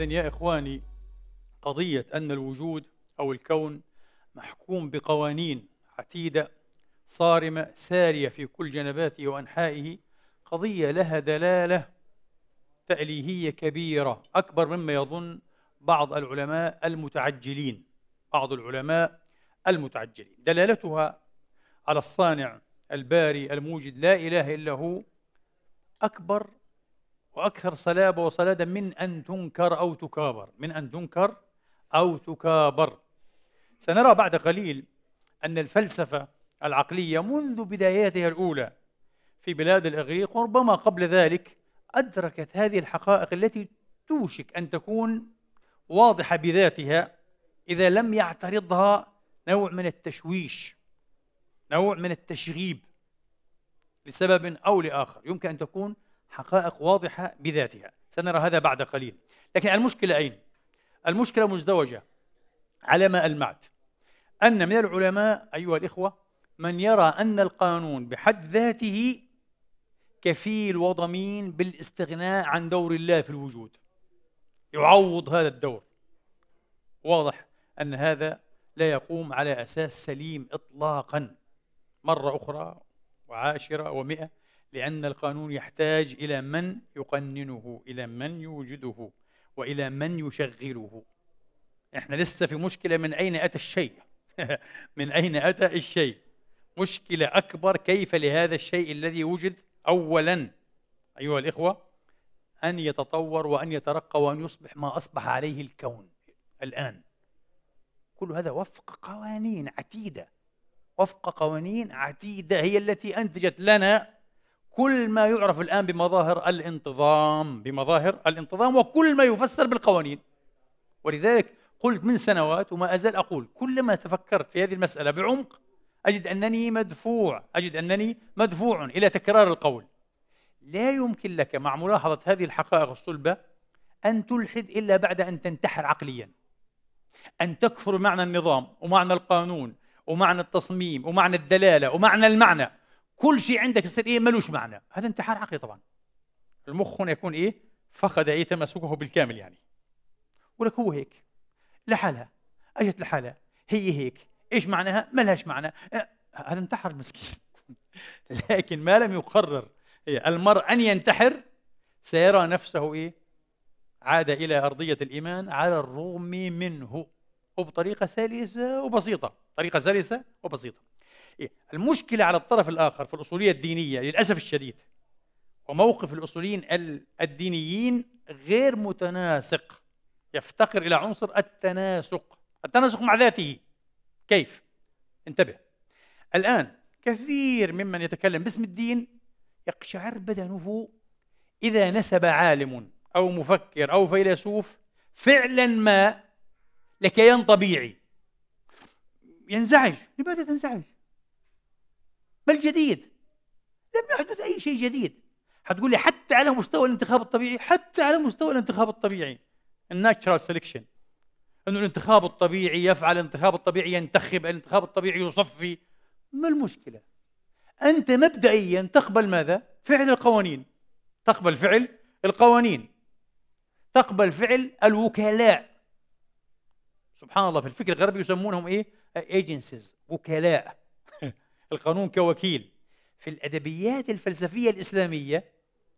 إذا يا إخواني قضية أن الوجود أو الكون محكوم بقوانين عتيدة صارمة سارية في كل جنباته وأنحائه قضية لها دلالة تأليهية كبيرة أكبر مما يظن بعض العلماء المتعجلين بعض العلماء المتعجلين دلالتها على الصانع الباري الموجد لا إله إلا هو أكبر وأكثر صلابة وصلادة من أن تنكر أو تكابر من أن تنكر أو تكابر سنرى بعد قليل أن الفلسفة العقلية منذ بداياتها الأولى في بلاد الإغريق وربما قبل ذلك أدركت هذه الحقائق التي توشك أن تكون واضحة بذاتها إذا لم يعترضها نوع من التشويش نوع من التشغيب لسبب أو لآخر يمكن أن تكون حقائق واضحة بذاتها سنرى هذا بعد قليل لكن المشكلة أين؟ المشكلة مزدوجة على ما ألمعت أن من العلماء أيها الإخوة من يرى أن القانون بحد ذاته كفيل وضمين بالاستغناء عن دور الله في الوجود يعوض هذا الدور واضح أن هذا لا يقوم على أساس سليم إطلاقا مرة أخرى وعاشرة ومئة لأن القانون يحتاج إلى من يقننه إلى من يوجده وإلى من يشغله إحنا لسه في مشكلة من أين أتى الشيء من أين أتى الشيء مشكلة أكبر كيف لهذا الشيء الذي وجد أولا أيها الإخوة أن يتطور وأن يترقى وأن يصبح ما أصبح عليه الكون الآن كل هذا وفق قوانين عتيدة وفق قوانين عتيدة هي التي أنتجت لنا كل ما يعرف الآن بمظاهر الانتظام بمظاهر الانتظام وكل ما يفسر بالقوانين ولذلك قلت من سنوات وما أزال أقول كلما تفكرت في هذه المسألة بعمق أجد أنني مدفوع أجد أنني مدفوع إلى تكرار القول لا يمكن لك مع ملاحظة هذه الحقائق الصلبة أن تلحد إلا بعد أن تنتحر عقليا أن تكفر معنى النظام ومعنى القانون ومعنى التصميم ومعنى الدلالة ومعنى المعنى كل شيء عندك يصير ايه ملوش معنى هذا انتحار عقلي طبعا المخ هنا يكون ايه فقد ايه تمسكه بالكامل يعني ولك هو هيك لحالها اجت لحالها هي هيك ايش معناها ما لهاش معنى أه، هذا انتحر المسكين لكن ما لم يقرر المرء ان ينتحر سيرى نفسه ايه عاد الى ارضيه الايمان على الرغم منه وبطريقه سلسه وبسيطه طريقه سلسه وبسيطه إيه، المشكلة على الطرف الآخر في الأصولية الدينية للأسف الشديد وموقف الأصوليين الدينيين غير متناسق يفتقر إلى عنصر التناسق التناسق مع ذاته كيف؟ انتبه الآن كثير ممن يتكلم باسم الدين يقشعر بدنه إذا نسب عالم أو مفكر أو فيلسوف فعلا ما لكيان طبيعي ينزعج لماذا تنزعج؟ ما الجديد؟ لم يحدث أي شيء جديد حتقول لي حتى على مستوى الانتخاب الطبيعي حتى على مستوى الانتخاب الطبيعي الناتشرال سيلكشن انه الانتخاب الطبيعي يفعل الانتخاب الطبيعي ينتخب الانتخاب الطبيعي يصفي ما المشكله انت مبدئيا تقبل ماذا فعل القوانين تقبل فعل القوانين تقبل فعل الوكلاء سبحان الله في الفكر الغربي يسمونهم ايه ايجنسيز وكلاء القانون كوكيل في الأدبيات الفلسفية الإسلامية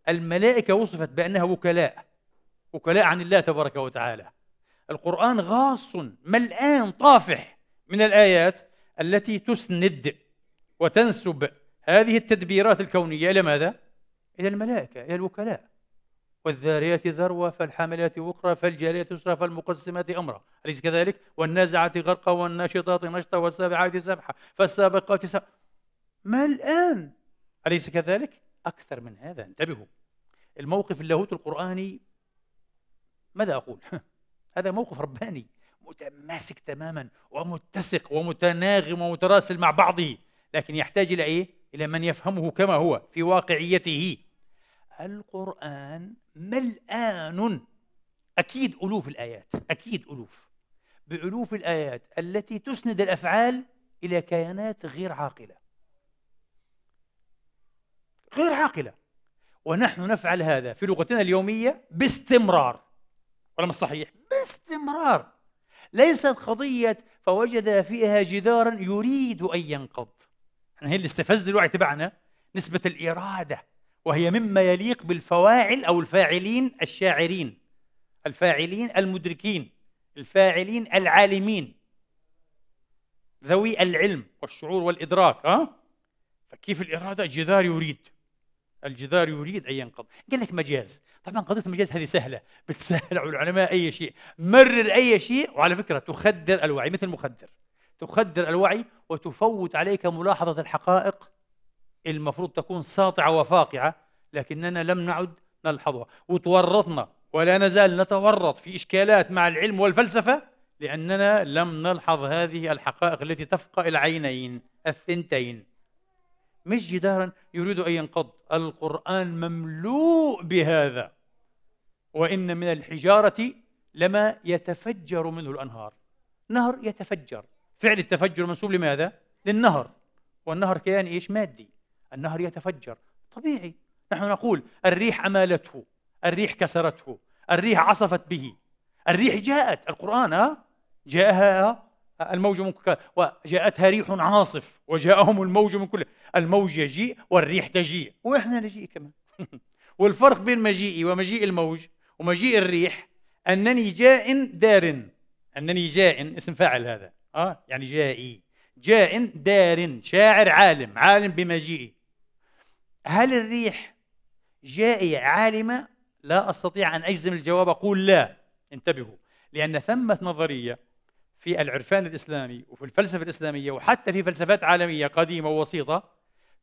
الملائكة وصفت بأنها وكلاء وكلاء عن الله تبارك وتعالى القرآن غاص ملآن طافح من الآيات التي تسند وتنسب هذه التدبيرات الكونية إلى ماذا؟ إلى الملائكة إلى الوكلاء والذاريات ذروة فالحاملات وقرا فالجاريات يسرا فالمقسمات أمرا أليس كذلك؟ والنازعات غرقا والناشطات نشطا والسابعات سبحا فالسابقات سبحا ما الآن أليس كذلك؟ أكثر من هذا انتبهوا الموقف اللاهوت القرآني ماذا أقول؟ هذا موقف رباني متماسك تماما ومتسق ومتناغم ومتراسل مع بعضه لكن يحتاج إلى إيه؟ إلى من يفهمه كما هو في واقعيته القرآن ملآن أكيد ألوف الآيات أكيد ألوف بألوف الآيات التي تسند الأفعال إلى كيانات غير عاقلة غير عاقلة ونحن نفعل هذا في لغتنا اليومية باستمرار ولا ما الصحيح؟ باستمرار ليست قضية فوجد فيها جدارا يريد أن ينقض احنا هي اللي استفز الوعي تبعنا نسبة الإرادة وهي مما يليق بالفواعل أو الفاعلين الشاعرين الفاعلين المدركين الفاعلين العالمين ذوي العلم والشعور والإدراك أه؟ فكيف الإرادة جدار يريد الجدار يريد أن ينقض قال لك مجاز طبعا قضية المجاز هذه سهلة بتسهل على العلماء أي شيء مرر أي شيء وعلى فكرة تخدر الوعي مثل مخدر تخدر الوعي وتفوت عليك ملاحظة الحقائق المفروض تكون ساطعة وفاقعة لكننا لم نعد نلحظها وتورطنا ولا نزال نتورط في إشكالات مع العلم والفلسفة لأننا لم نلحظ هذه الحقائق التي تفقى العينين الثنتين مش جدارا يريد أن ينقض القرآن مملوء بهذا وإن من الحجارة لما يتفجر منه الأنهار نهر يتفجر فعل التفجر منسوب لماذا؟ للنهر والنهر كيان إيش؟ مادي النهر يتفجر طبيعي نحن نقول الريح أمالته الريح كسرته الريح عصفت به الريح جاءت القرآن جاءها الموج من كل وجاءتها ريح عاصف وجاءهم الموج من كل الموج يجيء والريح تجيء واحنا نجيء كمان والفرق بين مجيئي ومجيء الموج ومجيء الريح انني جاء دار انني جاء اسم فاعل هذا اه يعني جائي جاء دار شاعر عالم عالم بمجيئي هل الريح جائية عالمة لا استطيع ان اجزم الجواب اقول لا انتبهوا لان ثمة نظريه في العرفان الاسلامي وفي الفلسفه الاسلاميه وحتى في فلسفات عالميه قديمه ووسيطه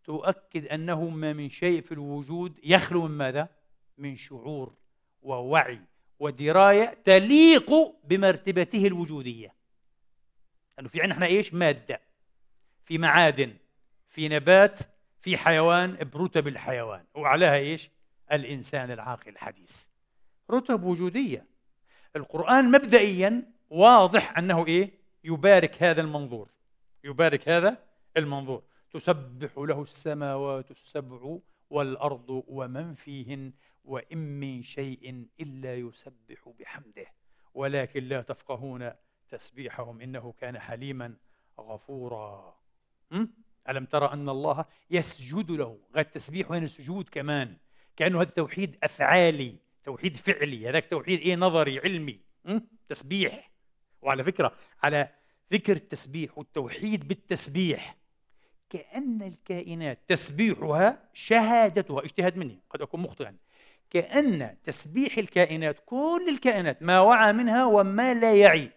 تؤكد انه ما من شيء في الوجود يخلو من ماذا؟ من شعور ووعي ودرايه تليق بمرتبته الوجوديه. لانه في عندنا ايش؟ ماده في معادن في نبات في حيوان برتب الحيوان وعليها ايش؟ الانسان العاقل الحديث. رتب وجوديه. القران مبدئيا واضح انه ايه؟ يبارك هذا المنظور يبارك هذا المنظور تسبح له السماوات السبع والارض ومن فيهن وان من شيء الا يسبح بحمده ولكن لا تفقهون تسبيحهم انه كان حليما غفورا م? ألم ترى أن الله يسجد له غير التسبيح وين السجود كمان كأنه هذا توحيد أفعالي توحيد فعلي هذاك توحيد إيه نظري علمي م? تسبيح وعلى فكرة على ذكر التسبيح والتوحيد بالتسبيح كأن الكائنات تسبيحها شهادتها اجتهاد مني قد أكون مخطئا كأن تسبيح الكائنات كل الكائنات ما وعى منها وما لا يعي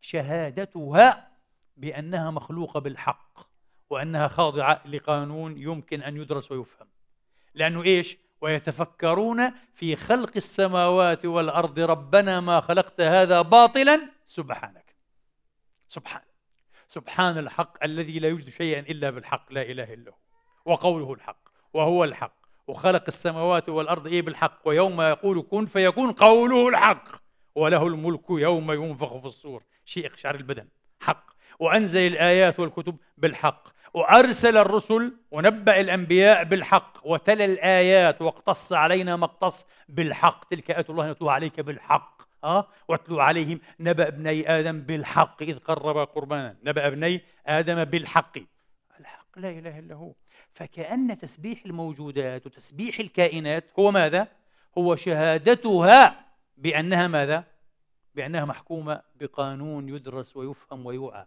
شهادتها بأنها مخلوقة بالحق وأنها خاضعة لقانون يمكن أن يدرس ويفهم لأنه إيش؟ ويتفكرون في خلق السماوات والارض ربنا ما خلقت هذا باطلا سبحانك سبحان سبحان الحق الذي لا يوجد شيئا الا بالحق لا اله الا هو وقوله الحق وهو الحق وخلق السماوات والارض ايه بالحق ويوم يقول كن فيكون قوله الحق وله الملك يوم ينفخ في الصور شيء اقشعر البدن حق وانزل الايات والكتب بالحق وارسل الرسل ونبأ الانبياء بالحق وتلى الايات واقتص علينا ما اقتص بالحق تلك ايات الله نتلوها عليك بالحق اه واتلو عليهم نبأ ابني ادم بالحق اذ قربا قربانا نبأ ابني ادم بالحق الحق لا اله الا هو فكأن تسبيح الموجودات وتسبيح الكائنات هو ماذا؟ هو شهادتها بأنها ماذا؟ بأنها محكومة بقانون يدرس ويفهم ويوعى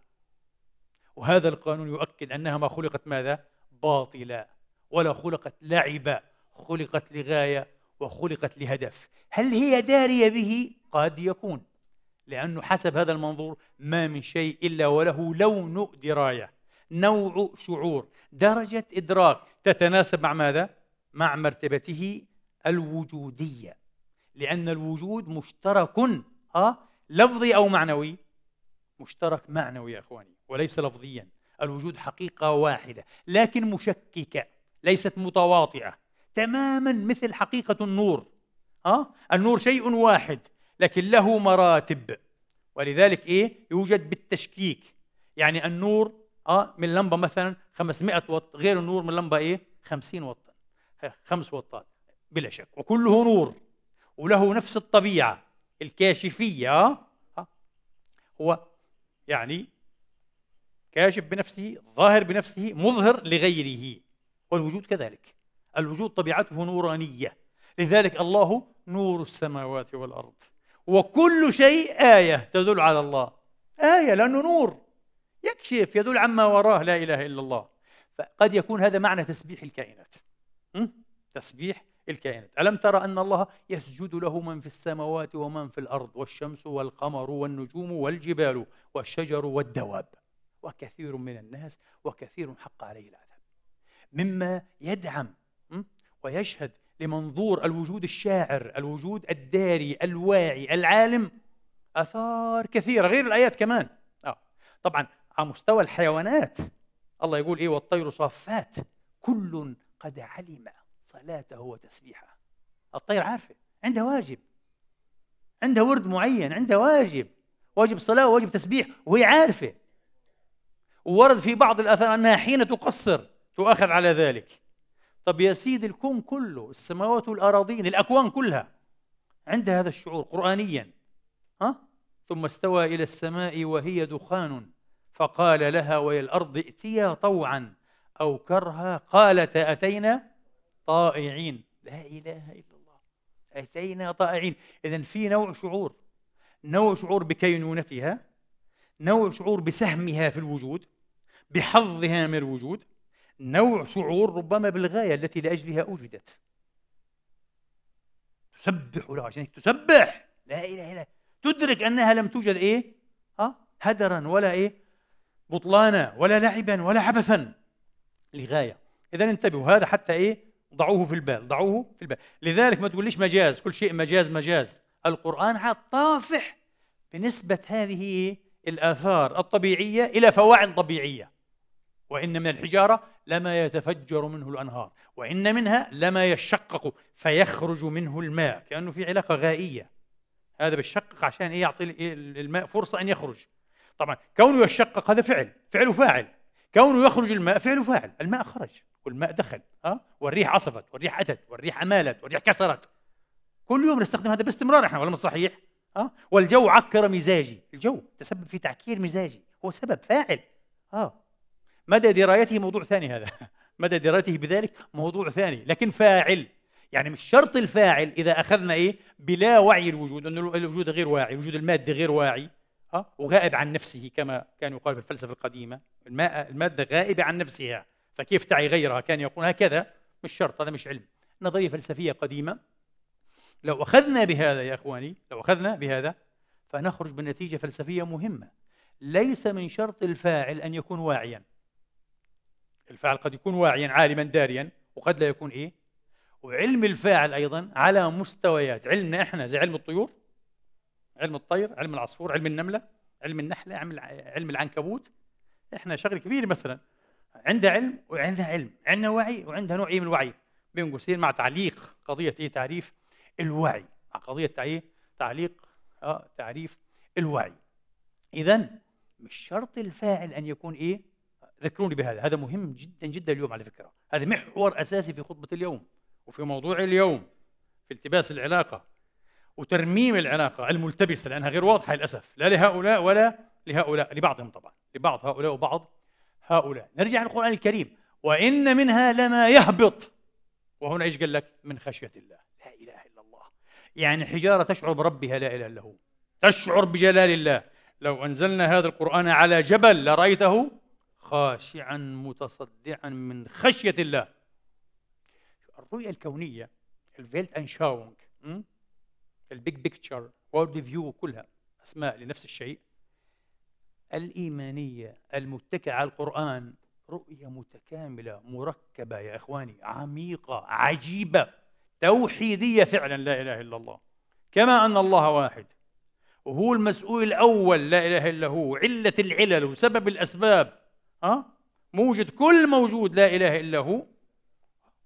وهذا القانون يؤكد أنها ما خلقت ماذا؟ باطلا ولا خلقت لعبا خلقت لغاية وخلقت لهدف هل هي دارية به؟ قد يكون لأنه حسب هذا المنظور ما من شيء إلا وله لون دراية نوع شعور درجة إدراك تتناسب مع ماذا؟ مع مرتبته الوجودية لأن الوجود مشترك ها آه، لفظي أو معنوي مشترك معنوي يا إخواني وليس لفظيا الوجود حقيقة واحدة لكن مشككة ليست متواطئة تماما مثل حقيقة النور أه؟ النور شيء واحد لكن له مراتب ولذلك إيه يوجد بالتشكيك يعني النور أه من لمبة مثلا 500 وات غير النور من لمبة إيه 50 وات خمس وطات بلا شك وكله نور وله نفس الطبيعة الكاشفية أه؟, آه. هو يعني كاشف بنفسه ظاهر بنفسه مظهر لغيره والوجود كذلك الوجود طبيعته نورانية لذلك الله نور السماوات والأرض وكل شيء آية تدل على الله آية لأنه نور يكشف يدل عما وراه لا إله إلا الله فقد يكون هذا معنى تسبيح الكائنات تسبيح الكائنات ألم ترى أن الله يسجد له من في السماوات ومن في الأرض والشمس والقمر والنجوم والجبال والشجر والدواب وكثير من الناس وكثير حق عليه العذاب مما يدعم ويشهد لمنظور الوجود الشاعر الوجود الداري الواعي العالم اثار كثيره غير الايات كمان آه. طبعا على مستوى الحيوانات الله يقول ايه والطير صافات كل قد علم صلاته وتسبيحه الطير عارفه عندها واجب عندها ورد معين عندها واجب واجب صلاه وواجب تسبيح وهي عارفه وورد في بعض الآثار أنها حين تقصر تؤخذ على ذلك طب يا سيدي الكون كله السماوات والأراضين الأكوان كلها عندها هذا الشعور قرآنيا ها؟ ثم استوى إلى السماء وهي دخان فقال لها ويا الأرض ائتيا طوعا أو كرها قالتا أتينا طائعين لا إله إلا الله أتينا طائعين إذا في نوع شعور نوع شعور بكينونتها نوع شعور بسهمها في الوجود بحظها من الوجود نوع شعور ربما بالغاية التي لأجلها أوجدت تسبح لها عشان تسبح لا إله إلا تدرك أنها لم توجد إيه ها هدرا ولا إيه بطلانا ولا لعبا ولا عبثا لغاية إذا انتبهوا هذا حتى إيه ضعوه في البال ضعوه في البال لذلك ما تقوليش مجاز كل شيء مجاز مجاز القرآن طافح بنسبة هذه الآثار الطبيعية إلى فواعل طبيعية وإن من الحجارة لما يتفجر منه الأنهار وإن منها لما يشقق فيخرج منه الماء كأنه في علاقة غائية هذا بيشقق عشان إيه يعطي إيه الماء فرصة أن يخرج طبعا كونه يشقق هذا فعل فعل وفاعل كونه يخرج الماء فعل وفاعل الماء خرج والماء دخل أه؟ والريح عصفت والريح أتت والريح أمالت والريح كسرت كل يوم نستخدم هذا باستمرار احنا ولا مش صحيح؟ اه والجو عكر مزاجي، الجو تسبب في تعكير مزاجي، هو سبب فاعل اه مدى درايته موضوع ثاني هذا مدى درايته بذلك موضوع ثاني لكن فاعل يعني مش شرط الفاعل اذا اخذنا ايه بلا وعي الوجود انه الوجود غير واعي الوجود المادي غير واعي اه وغائب عن نفسه كما كان يقال في الفلسفه القديمه الماده غائبه عن نفسها فكيف تعي غيرها كان يقول هكذا مش شرط هذا مش علم نظريه فلسفيه قديمه لو اخذنا بهذا يا اخواني لو اخذنا بهذا فنخرج بنتيجه فلسفيه مهمه ليس من شرط الفاعل ان يكون واعيا الفاعل قد يكون واعيا عالما داريا وقد لا يكون ايه وعلم الفاعل ايضا على مستويات علمنا احنا زي علم الطيور علم الطير علم العصفور علم النمله علم النحله علم علم العنكبوت احنا شغل كبير مثلا عندها علم وعندها علم عندنا وعي وعندها نوع إيه من الوعي بين قوسين مع تعليق قضيه ايه تعريف الوعي مع قضيه ايه تعليق اه تعريف الوعي اذا مش شرط الفاعل ان يكون ايه ذكروني بهذا هذا مهم جدا جدا اليوم على فكرة هذا محور أساسي في خطبة اليوم وفي موضوع اليوم في التباس العلاقة وترميم العلاقة الملتبسة لأنها غير واضحة للأسف لا لهؤلاء ولا لهؤلاء لبعضهم طبعا لبعض هؤلاء وبعض هؤلاء نرجع للقرآن الكريم وإن منها لما يهبط وهنا ايش قال لك؟ من خشية الله لا إله إلا الله يعني حجارة تشعر بربها لا إله إلا هو تشعر بجلال الله لو أنزلنا هذا القرآن على جبل لرأيته خاشعا متصدعا من خشية الله الرؤية الكونية الفيلت أنشاونج البيج بيكتشر وورد فيو كلها أسماء لنفس الشيء الإيمانية المتكئة على القرآن رؤية متكاملة مركبة يا إخواني عميقة عجيبة توحيدية فعلا لا إله إلا الله كما أن الله واحد وهو المسؤول الأول لا إله إلا هو علة العلل وسبب الأسباب موجد كل موجود لا إله إلا هو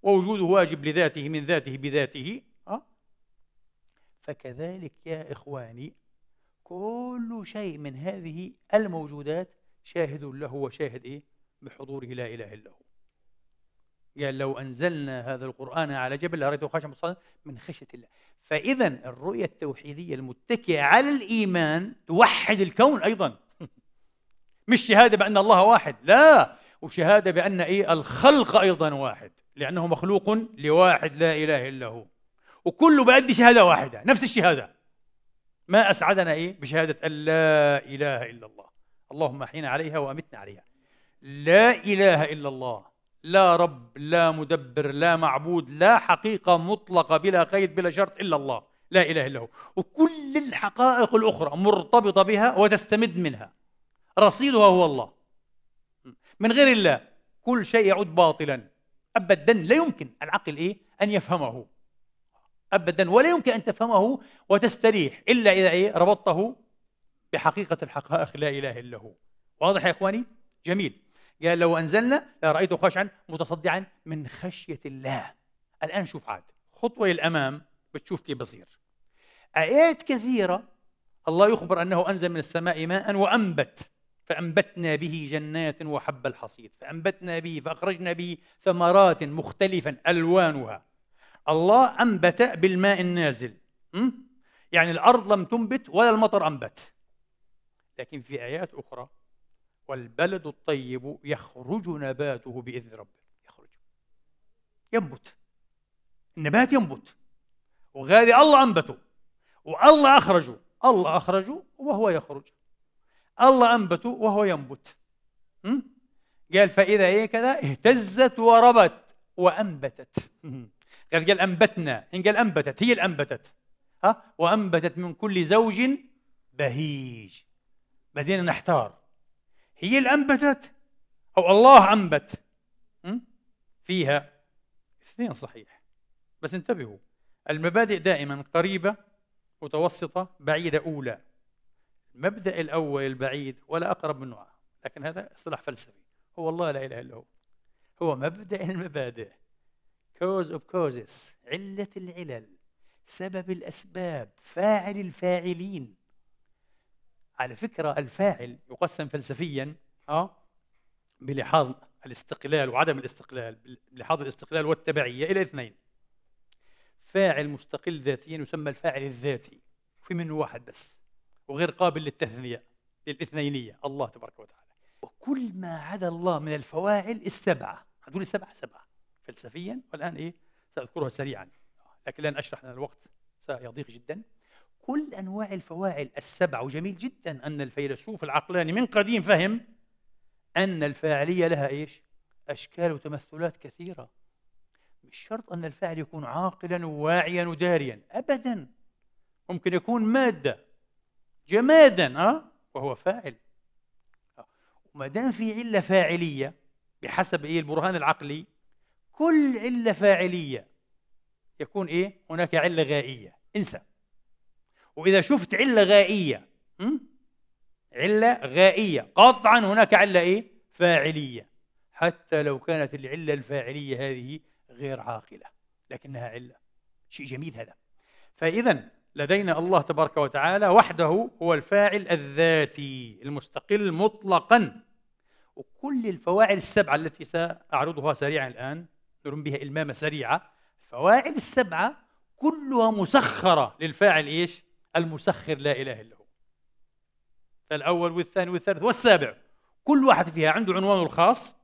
ووجوده واجب لذاته من ذاته بذاته فكذلك يا إخواني كل شيء من هذه الموجودات شاهد له وشاهد إيه؟ بحضوره لا إله إلا هو قال لو أنزلنا هذا القرآن على جبل لرأيته خاشعا متصدعا من خشية الله فإذا الرؤية التوحيدية المتكئة على الإيمان توحد الكون أيضا مش شهاده بان الله واحد لا وشهاده بان ايه الخلق ايضا واحد لانه مخلوق لواحد لا اله الا هو وكله بيأدي شهاده واحده نفس الشهاده ما اسعدنا ايه بشهاده ان لا اله الا الله اللهم احينا عليها وامتنا عليها لا اله الا الله لا رب لا مدبر لا معبود لا حقيقه مطلقه بلا قيد بلا شرط الا الله لا اله الا هو وكل الحقائق الاخرى مرتبطه بها وتستمد منها رصيدها هو الله من غير الله كل شيء يعود باطلا ابدا لا يمكن العقل ايه ان يفهمه ابدا ولا يمكن ان تفهمه وتستريح الا اذا ايه ربطته بحقيقه الحقائق لا اله الا هو واضح يا اخواني جميل قال لو انزلنا لرايته خشعا متصدعا من خشيه الله الان شوف عاد خطوه للامام بتشوف كيف بصير ايات كثيره الله يخبر انه انزل من السماء ماء وانبت فأنبتنا به جنات وحب الحصيد فأنبتنا به فأخرجنا به ثمرات مختلفا ألوانها الله أنبت بالماء النازل يعني الأرض لم تنبت ولا المطر أنبت لكن في آيات أخرى والبلد الطيب يخرج نباته بإذن ربه يخرج ينبت النبات ينبت وغادي الله أنبته والله أخرجه الله أخرجه وهو يخرج الله أنبته وهو ينبت م? قال فإذا إيه كذا اهتزت وربت وأنبتت قال قال أنبتنا إن قال أنبتت هي اللي أنبتت ها وأنبتت من كل زوج بهيج بدينا نحتار هي اللي أنبتت أو الله أنبت م? فيها اثنين صحيح بس انتبهوا المبادئ دائما قريبة متوسطة بعيدة أولى المبدأ الأول البعيد ولا أقرب منه لكن هذا اصطلاح فلسفي هو الله لا إله إلا هو هو مبدأ المبادئ cause of causes علة العلل سبب الأسباب فاعل الفاعلين على فكرة الفاعل يقسم فلسفيا أه؟ بلحاظ الاستقلال وعدم الاستقلال بلحاظ الاستقلال والتبعية إلى اثنين فاعل مستقل ذاتيا يسمى الفاعل الذاتي في منه واحد بس وغير قابل للتثنية للإثنينية الله تبارك وتعالى وكل ما عدا الله من الفواعل السبعة هذول السبعة سبعة فلسفيا والآن إيه سأذكرها سريعا لكن لن أشرح لأن الوقت سيضيق جدا كل أنواع الفواعل السبعة وجميل جدا أن الفيلسوف العقلاني من قديم فهم أن الفاعلية لها إيش أشكال وتمثلات كثيرة مش شرط أن الفاعل يكون عاقلا وواعيا وداريا أبدا ممكن يكون مادة جمادا أه؟ وهو فاعل آه، وما دام في علة فاعلية بحسب إيه البرهان العقلي كل علة فاعلية يكون إيه هناك علة غائية انسى وإذا شفت علة غائية م? علة غائية قطعا هناك علة إيه فاعلية حتى لو كانت العلة الفاعلية هذه غير عاقلة لكنها علة شيء جميل هذا فإذا لدينا الله تبارك وتعالى وحده هو الفاعل الذاتي المستقل مطلقا وكل الفواعل السبعة التي سأعرضها سريعا الآن نرم بها إلمامة سريعة الفواعل السبعة كلها مسخرة للفاعل إيش؟ المسخر لا إله إلا هو الأول والثاني والثالث والسابع كل واحد فيها عنده عنوانه الخاص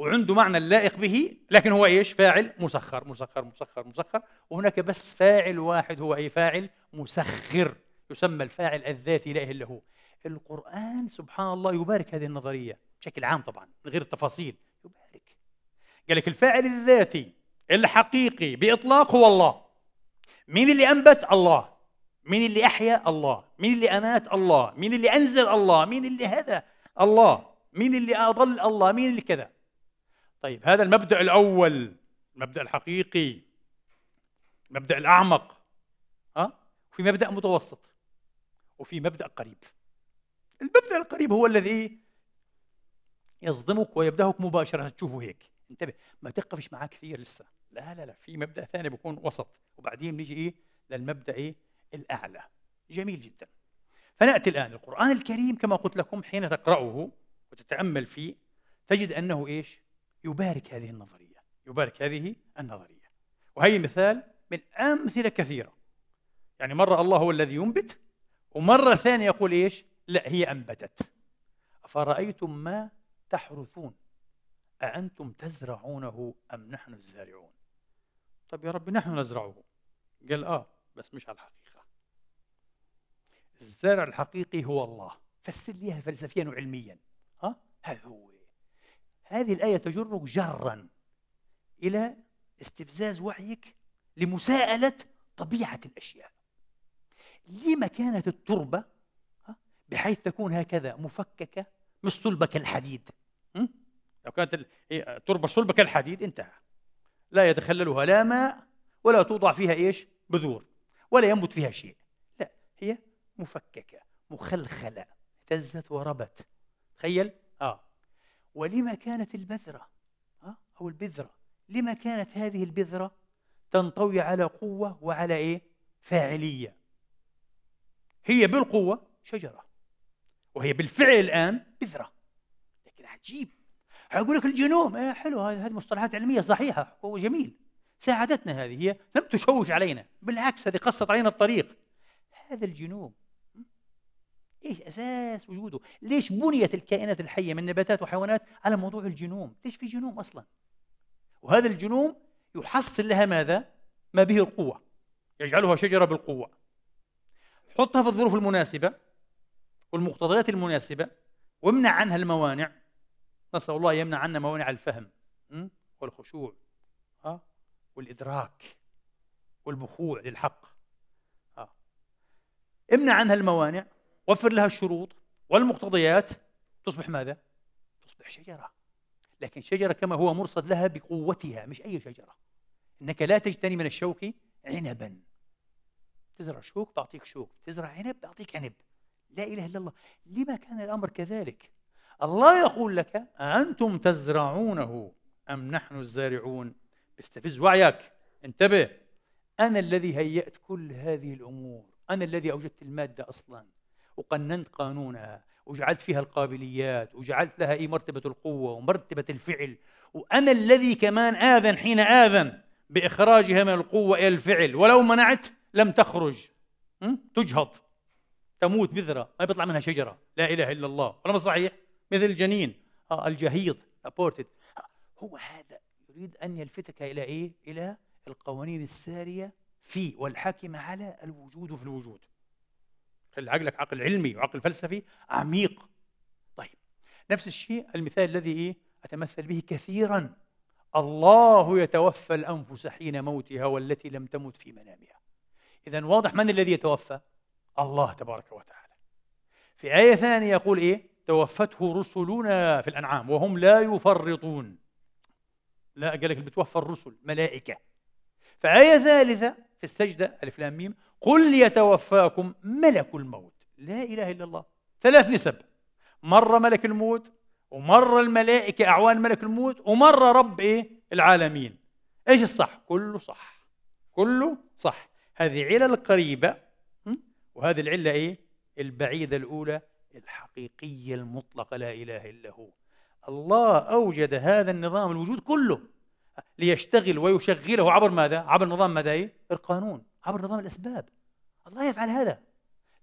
وعنده معنى اللائق به لكن هو ايش؟ فاعل مسخر مسخر مسخر مسخر وهناك بس فاعل واحد هو اي فاعل مسخر يسمى الفاعل الذاتي لا اله الا هو. القرآن سبحان الله يبارك هذه النظرية بشكل عام طبعا من غير التفاصيل يبارك قال لك الفاعل الذاتي الحقيقي بإطلاق هو الله مين اللي أنبت الله مين اللي أحيا الله مين اللي أمات الله مين اللي أنزل الله مين اللي هذا الله مين اللي أضل الله مين اللي كذا طيب هذا المبدأ الأول المبدأ الحقيقي المبدأ الأعمق ها في مبدأ متوسط وفي مبدأ قريب المبدأ القريب هو الذي يصدمك ويبدأك مباشرة تشوفه هيك انتبه ما تقفش معاه كثير لسه لا لا لا في مبدأ ثاني بيكون وسط وبعدين نيجي إيه للمبدأ إيه الأعلى جميل جدا فنأتي الآن القرآن الكريم كما قلت لكم حين تقرأه وتتأمل فيه تجد أنه إيش يبارك هذه النظرية يبارك هذه النظرية وهي مثال من أمثلة كثيرة يعني مرة الله هو الذي ينبت ومرة ثانية يقول إيش لا هي أنبتت أفرأيتم ما تحرثون أأنتم تزرعونه أم نحن الزارعون طب يا رب نحن نزرعه قال آه بس مش على الحقيقة الزارع الحقيقي هو الله فسر ليها فلسفيا وعلميا ها هذا هو هذه الآية تجرك جرا إلى استفزاز وعيك لمساءلة طبيعة الأشياء لما كانت التربة بحيث تكون هكذا مفككة مش صلبة كالحديد لو كانت التربة إيه، صلبة كالحديد انتهى لا يتخللها لا ماء ولا توضع فيها ايش بذور ولا ينبت فيها شيء لا هي مفككة مخلخلة اهتزت وربت تخيل ولما كانت البذرة أو البذرة لما كانت هذه البذرة تنطوي على قوة وعلى إيه؟ فاعلية هي بالقوة شجرة وهي بالفعل الآن بذرة لكن عجيب أقول لك الجينوم آه حلو هذه مصطلحات علمية صحيحة هو جميل ساعدتنا هذه هي لم تشوش علينا بالعكس هذه قصت علينا الطريق هذا الجينوم ايش اساس وجوده؟ ليش بنيت الكائنات الحيه من نباتات وحيوانات على موضوع الجنوم؟ ليش في جنوم اصلا؟ وهذا الجنوم يحصل لها ماذا؟ ما به القوه يجعلها شجره بالقوه حطها في الظروف المناسبه والمقتضيات المناسبه وامنع عنها الموانع نسال الله يمنع عنا موانع الفهم والخشوع آه؟ والادراك والبخوع للحق آه؟ امنع عنها الموانع وفر لها الشروط والمقتضيات تصبح ماذا؟ تصبح شجرة لكن شجرة كما هو مرصد لها بقوتها مش أي شجرة إنك لا تجتني من الشوك عنبا تزرع شوك تعطيك شوك تزرع عنب تعطيك عنب لا إله إلا الله لما كان الأمر كذلك الله يقول لك أنتم تزرعونه أم نحن الزارعون استفز وعيك انتبه أنا الذي هيأت كل هذه الأمور أنا الذي أوجدت المادة أصلاً وقننت قانونها وجعلت فيها القابليات وجعلت لها إيه مرتبة القوة ومرتبة الفعل وأنا الذي كمان آذن حين آذن بإخراجها من القوة إلى الفعل ولو منعت لم تخرج تجهض تموت بذرة ما بيطلع منها شجرة لا إله إلا الله ولا صحيح مثل الجنين آه الجهيض أبورتد آه، هو هذا يريد أن يلفتك إلى إيه؟ إلى القوانين السارية في والحاكمة على الوجود في الوجود خلي عقلك عقل علمي وعقل فلسفي عميق طيب نفس الشيء المثال الذي أتمثل به كثيرا الله يتوفى الأنفس حين موتها والتي لم تمت في منامها إذا واضح من الذي يتوفى؟ الله تبارك وتعالى في آية ثانية يقول إيه؟ توفته رسلنا في الأنعام وهم لا يفرطون لا قال لك بتوفى الرسل ملائكة فآية ثالثة في السجدة ألف لام ميم قل يتوفاكم ملك الموت لا إله إلا الله ثلاث نسب مرة ملك الموت ومرة الملائكة أعوان ملك الموت ومرة رب إيه العالمين إيش الصح كله صح كله صح هذه علل قريبة وهذه العلة إيه البعيدة الأولى الحقيقية المطلقة لا إله إلا هو الله أوجد هذا النظام الوجود كله ليشتغل ويشغله عبر ماذا؟ عبر نظام ماذا القانون عبر نظام الأسباب الله يفعل هذا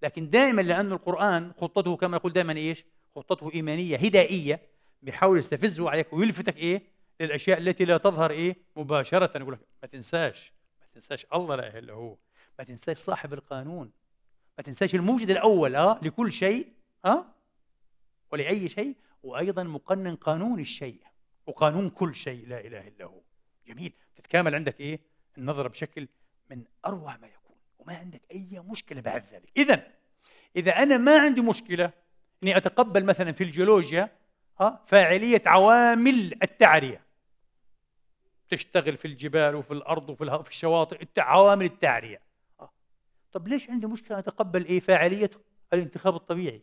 لكن دائما لأن القرآن خطته كما نقول دائما إيش؟ خطته إيمانية هدائية بيحاول يستفزه وعيك ويلفتك إيه؟ للأشياء التي لا تظهر إيه؟ مباشرة يقول لك ما تنساش ما تنساش الله لا إله إلا هو ما تنساش صاحب القانون ما تنساش الموجد الأول أه لكل شيء أه ولأي شيء وأيضا مقنن قانون الشيء وقانون كل شيء لا إله إلا هو جميل تتكامل عندك ايه النظره بشكل من اروع ما يكون وما عندك اي مشكله بعد ذلك اذا اذا انا ما عندي مشكله اني اتقبل مثلا في الجيولوجيا ها آه، فاعليه عوامل التعريه تشتغل في الجبال وفي الارض وفي في الشواطئ عوامل التعريه آه. طب ليش عندي مشكله اتقبل ايه فاعليه الانتخاب الطبيعي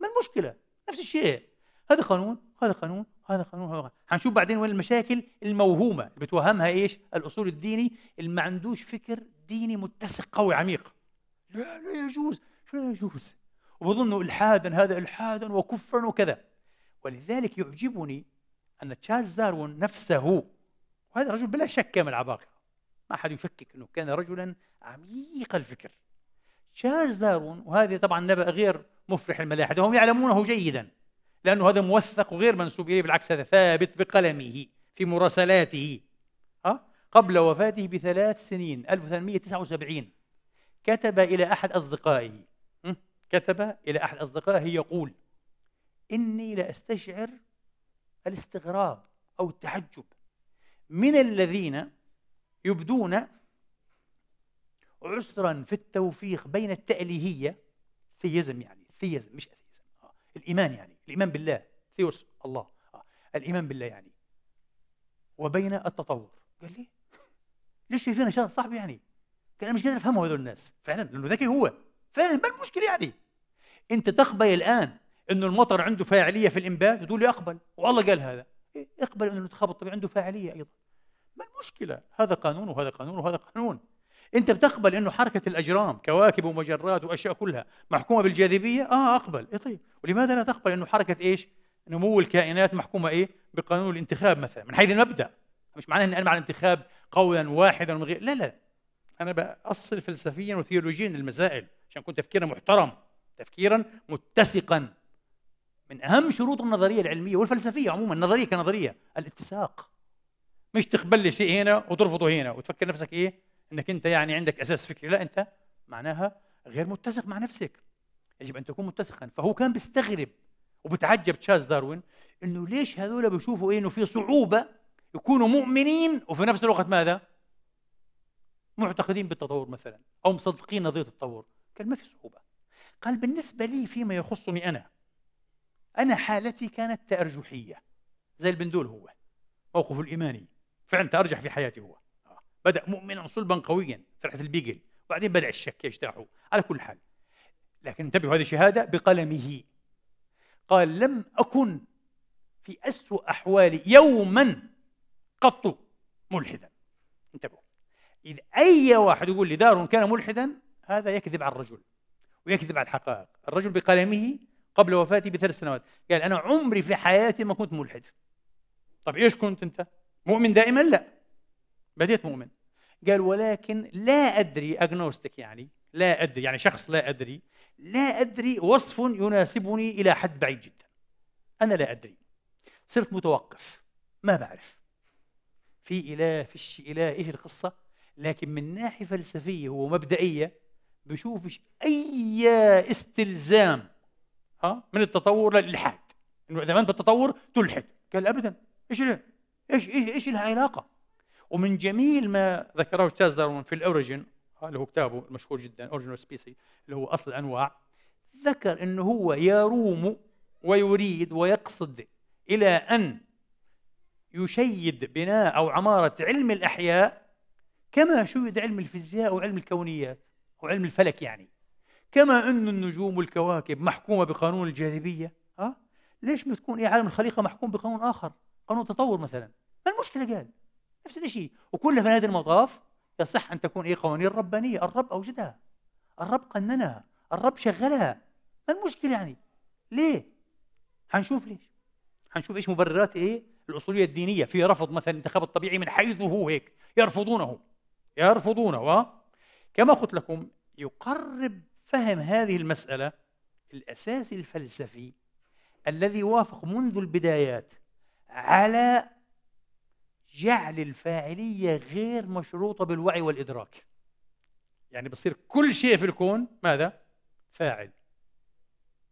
ما المشكله نفس الشيء هذا قانون هذا قانون هذا قانون هذا هنشوف بعدين وين المشاكل الموهومه اللي بتوهمها ايش الاصول الديني اللي ما عندوش فكر ديني متسق قوي عميق لا لا يجوز شو لا يجوز وبظنوا الحادا هذا الحادا وكفرا وكذا ولذلك يعجبني ان تشارلز داروين نفسه وهذا رجل بلا شك من العباقره ما احد يشكك انه كان رجلا عميق الفكر تشارلز داروين وهذه طبعا نبأ غير مفرح الملاحده هم يعلمونه جيدا لأنه هذا موثق وغير منسوب إليه بالعكس هذا ثابت بقلمه في مراسلاته أه؟ قبل وفاته بثلاث سنين 1879 كتب إلى أحد أصدقائه كتب إلى أحد أصدقائه يقول إني لأستشعر الاستغراب أو التحجب من الذين يبدون عسرا في التوفيق بين التأليهية ثيزم يعني ثيزم مش الإيمان يعني الإيمان بالله ثيوس الله آه، الإيمان بالله يعني وبين التطور قال لي ليش شايفين شخص صاحبي يعني قال أنا مش قادر أفهمه هذول الناس فعلا لأنه ذكي هو فاهم ما المشكلة يعني أنت تقبل الآن أنه المطر عنده فاعلية في الإنبات تقول لي أقبل والله قال هذا إيه اقبل أنه الانتخاب الطبيعي عنده فاعلية أيضا ما المشكلة هذا قانون وهذا قانون وهذا قانون انت بتقبل انه حركه الاجرام كواكب ومجرات واشياء كلها محكومه بالجاذبيه اه اقبل إيه طيب ولماذا لا تقبل انه حركه ايش نمو الكائنات محكومه ايه بقانون الانتخاب مثلا من حيث المبدا مش معناه اني انا مع الانتخاب قولا واحدا من غير لا لا انا باصل فلسفيا وثيولوجيا للمسائل عشان يكون تفكيرا محترم تفكيرا متسقا من اهم شروط النظريه العلميه والفلسفيه عموما النظريه كنظريه الاتساق مش تقبل لي شيء هنا وترفضه هنا وتفكر نفسك ايه انك انت يعني عندك اساس فكري لا انت معناها غير متسق مع نفسك يجب ان تكون متسقا فهو كان بيستغرب وبتعجب تشارلز داروين انه ليش هذول بيشوفوا ايه انه في صعوبه يكونوا مؤمنين وفي نفس الوقت ماذا؟ معتقدين بالتطور مثلا او مصدقين نظريه التطور قال ما في صعوبه قال بالنسبه لي فيما يخصني انا انا حالتي كانت تارجحيه زي البندول هو موقفه الايماني فعلا تارجح في حياتي هو بدأ مؤمنا صلبا قويا في رحله البيجل وبعدين بدأ الشك يجتاحه على كل حال لكن انتبهوا هذه شهادة بقلمه قال لم أكن في أسوأ أحوالي يوما قط ملحدا انتبهوا إذ أي واحد يقول لي دار كان ملحدا هذا يكذب على الرجل ويكذب على الحقائق الرجل بقلمه قبل وفاتي بثلاث سنوات قال أنا عمري في حياتي ما كنت ملحد طب إيش كنت أنت؟ مؤمن دائما؟ لا بديت مؤمن قال ولكن لا أدري أجنوستيك يعني لا أدري يعني شخص لا أدري لا أدري وصف يناسبني إلى حد بعيد جدا أنا لا أدري صرت متوقف ما بعرف في إله فيش إله إيش القصة لكن من ناحية فلسفية ومبدئية بشوفش أي استلزام ها آه، من التطور للإلحاد إنه زمان بالتطور تلحد قال أبدا إيش إيش إيش إيش العلاقة ومن جميل ما ذكره استاذ داروين في الاوريجن اللي هو كتابه المشهور جدا اوريجن سبيسي اللي هو اصل الانواع ذكر انه هو يروم ويريد ويقصد الى ان يشيد بناء او عماره علم الاحياء كما شيد علم الفيزياء وعلم الكونيات وعلم الفلك يعني كما ان النجوم والكواكب محكومه بقانون الجاذبيه ها آه؟ ليش تكون ايه عالم الخليقه محكوم بقانون اخر قانون التطور مثلا ما المشكله قال نفس الشيء وكل في هذه المطاف يصح ان تكون ايه قوانين ربانيه الرب اوجدها الرب قننها الرب شغلها ما المشكله يعني ليه هنشوف ليش هنشوف ايش مبررات ايه الاصوليه الدينيه في رفض مثلا الانتخاب الطبيعي من حيث هو هيك يرفضونه يرفضونه ها كما قلت لكم يقرب فهم هذه المساله الاساس الفلسفي الذي وافق منذ البدايات على جعل الفاعلية غير مشروطة بالوعي والإدراك يعني بصير كل شيء في الكون ماذا؟ فاعل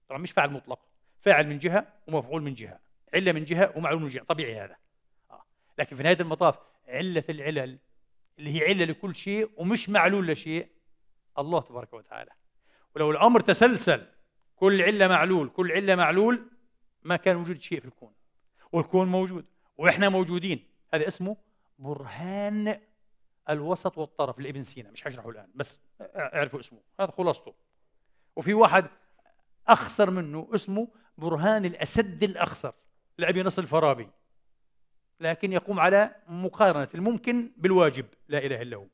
طبعا مش فاعل مطلق فاعل من جهة ومفعول من جهة علة من جهة ومعلول من جهة طبيعي هذا آه. لكن في نهاية المطاف علة العلل اللي هي علة لكل شيء ومش معلول لشيء الله تبارك وتعالى ولو الأمر تسلسل كل علة معلول كل علة معلول ما كان وجود شيء في الكون والكون موجود وإحنا موجودين هذا اسمه برهان الوسط والطرف لابن سينا مش هشرحه الان بس اعرفوا اسمه هذا خلاصته وفي واحد اخسر منه اسمه برهان الاسد الاخسر لابي نصر الفارابي لكن يقوم على مقارنه الممكن بالواجب لا اله الا هو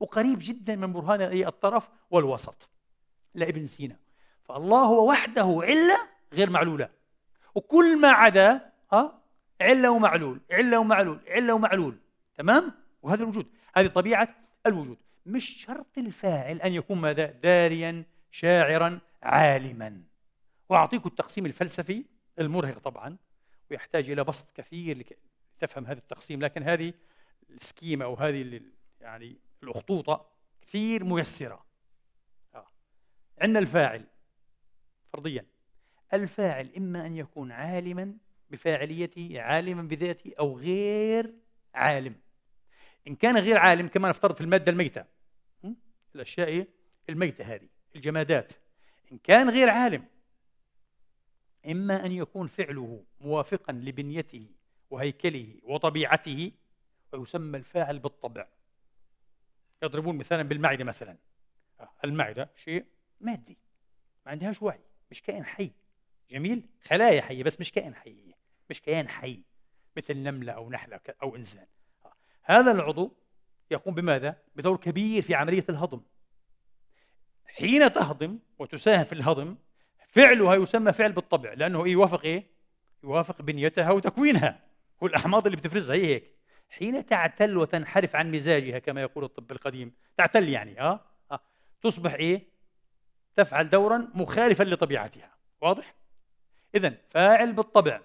وقريب جدا من برهان اي الطرف والوسط لابن سينا فالله هو وحده عله غير معلوله وكل ما عدا علة ومعلول علة ومعلول علة ومعلول تمام وهذا الوجود هذه طبيعة الوجود مش شرط الفاعل أن يكون ماذا داريا شاعرا عالما وأعطيكم التقسيم الفلسفي المرهق طبعا ويحتاج إلى بسط كثير لكي تفهم هذا التقسيم لكن هذه السكيمة أو هذه يعني الأخطوطة كثير ميسرة آه. عندنا الفاعل فرضيا الفاعل إما أن يكون عالما بفاعليته عالما بذاته أو غير عالم إن كان غير عالم كما نفترض في المادة الميتة الأشياء إيه؟ الميتة هذه الجمادات إن كان غير عالم إما أن يكون فعله موافقا لبنيته وهيكله وطبيعته ويسمى الفاعل بالطبع يضربون مثلا بالمعدة مثلا آه، المعدة شيء مادي ما عندهاش وعي مش كائن حي جميل خلايا حية بس مش كائن حي مش كيان حي مثل نملة أو نحلة أو إنسان هذا العضو يقوم بماذا؟ بدور كبير في عملية الهضم حين تهضم وتساهم في الهضم فعلها يسمى فعل بالطبع لأنه إيه؟ يوافق إيه؟ يوافق بنيتها وتكوينها والأحماض اللي بتفرزها هي هيك حين تعتل وتنحرف عن مزاجها كما يقول الطب القديم تعتل يعني آه, آه. تصبح إيه؟ تفعل دورا مخالفا لطبيعتها واضح؟ إذا فاعل بالطبع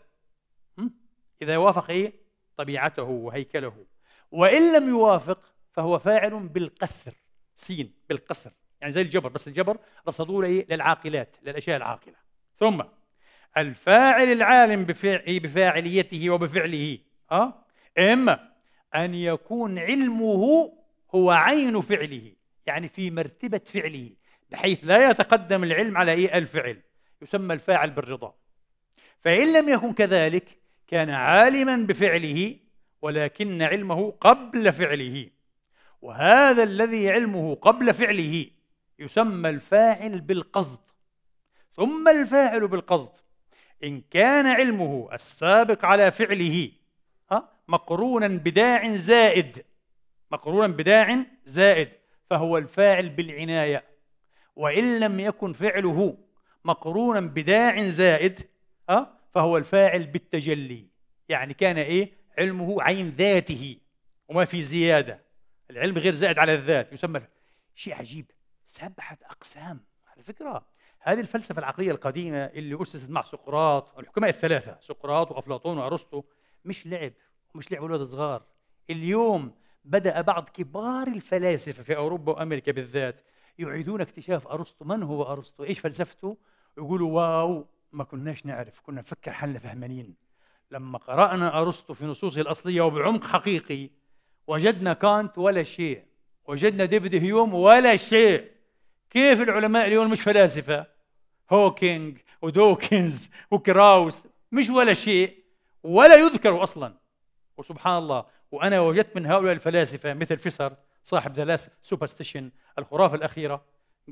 إذا وافق إيه؟ طبيعته وهيكله وإن لم يوافق فهو فاعل بالقسر سين بالقسر يعني زي الجبر بس الجبر رصدوه إيه؟ للعاقلات للأشياء العاقلة ثم الفاعل العالم بفاعليته وبفعله أه؟ إما أن يكون علمه هو عين فعله يعني في مرتبة فعله بحيث لا يتقدم العلم على إيه الفعل يسمى الفاعل بالرضا فإن لم يكن كذلك كان عالما بفعله ولكن علمه قبل فعله وهذا الذي علمه قبل فعله يسمى الفاعل بالقصد ثم الفاعل بالقصد إن كان علمه السابق على فعله مقرونا بداع زائد مقرونا بداع زائد فهو الفاعل بالعناية وإن لم يكن فعله مقرونا بداع زائد أه؟ فهو الفاعل بالتجلي يعني كان إيه علمه عين ذاته وما في زيادة العلم غير زائد على الذات يسمى شيء عجيب سبعة أقسام على فكرة هذه الفلسفة العقلية القديمة اللي أسست مع سقراط الحكماء الثلاثة سقراط وأفلاطون وأرسطو مش لعب ومش لعب ولاد صغار اليوم بدأ بعض كبار الفلاسفة في أوروبا وأمريكا بالذات يعيدون اكتشاف أرسطو من هو أرسطو إيش فلسفته يقولوا واو ما كناش نعرف كنا نفكر حالنا فهمانين لما قرأنا أرسطو في نصوصه الأصلية وبعمق حقيقي وجدنا كانت ولا شيء وجدنا ديفيد هيوم ولا شيء كيف العلماء اليوم مش فلاسفة هوكينج ودوكنز وكراوس مش ولا شيء ولا يذكر أصلا وسبحان الله وأنا وجدت من هؤلاء الفلاسفة مثل فيسر صاحب ذا سوبرستيشن الخرافة الأخيرة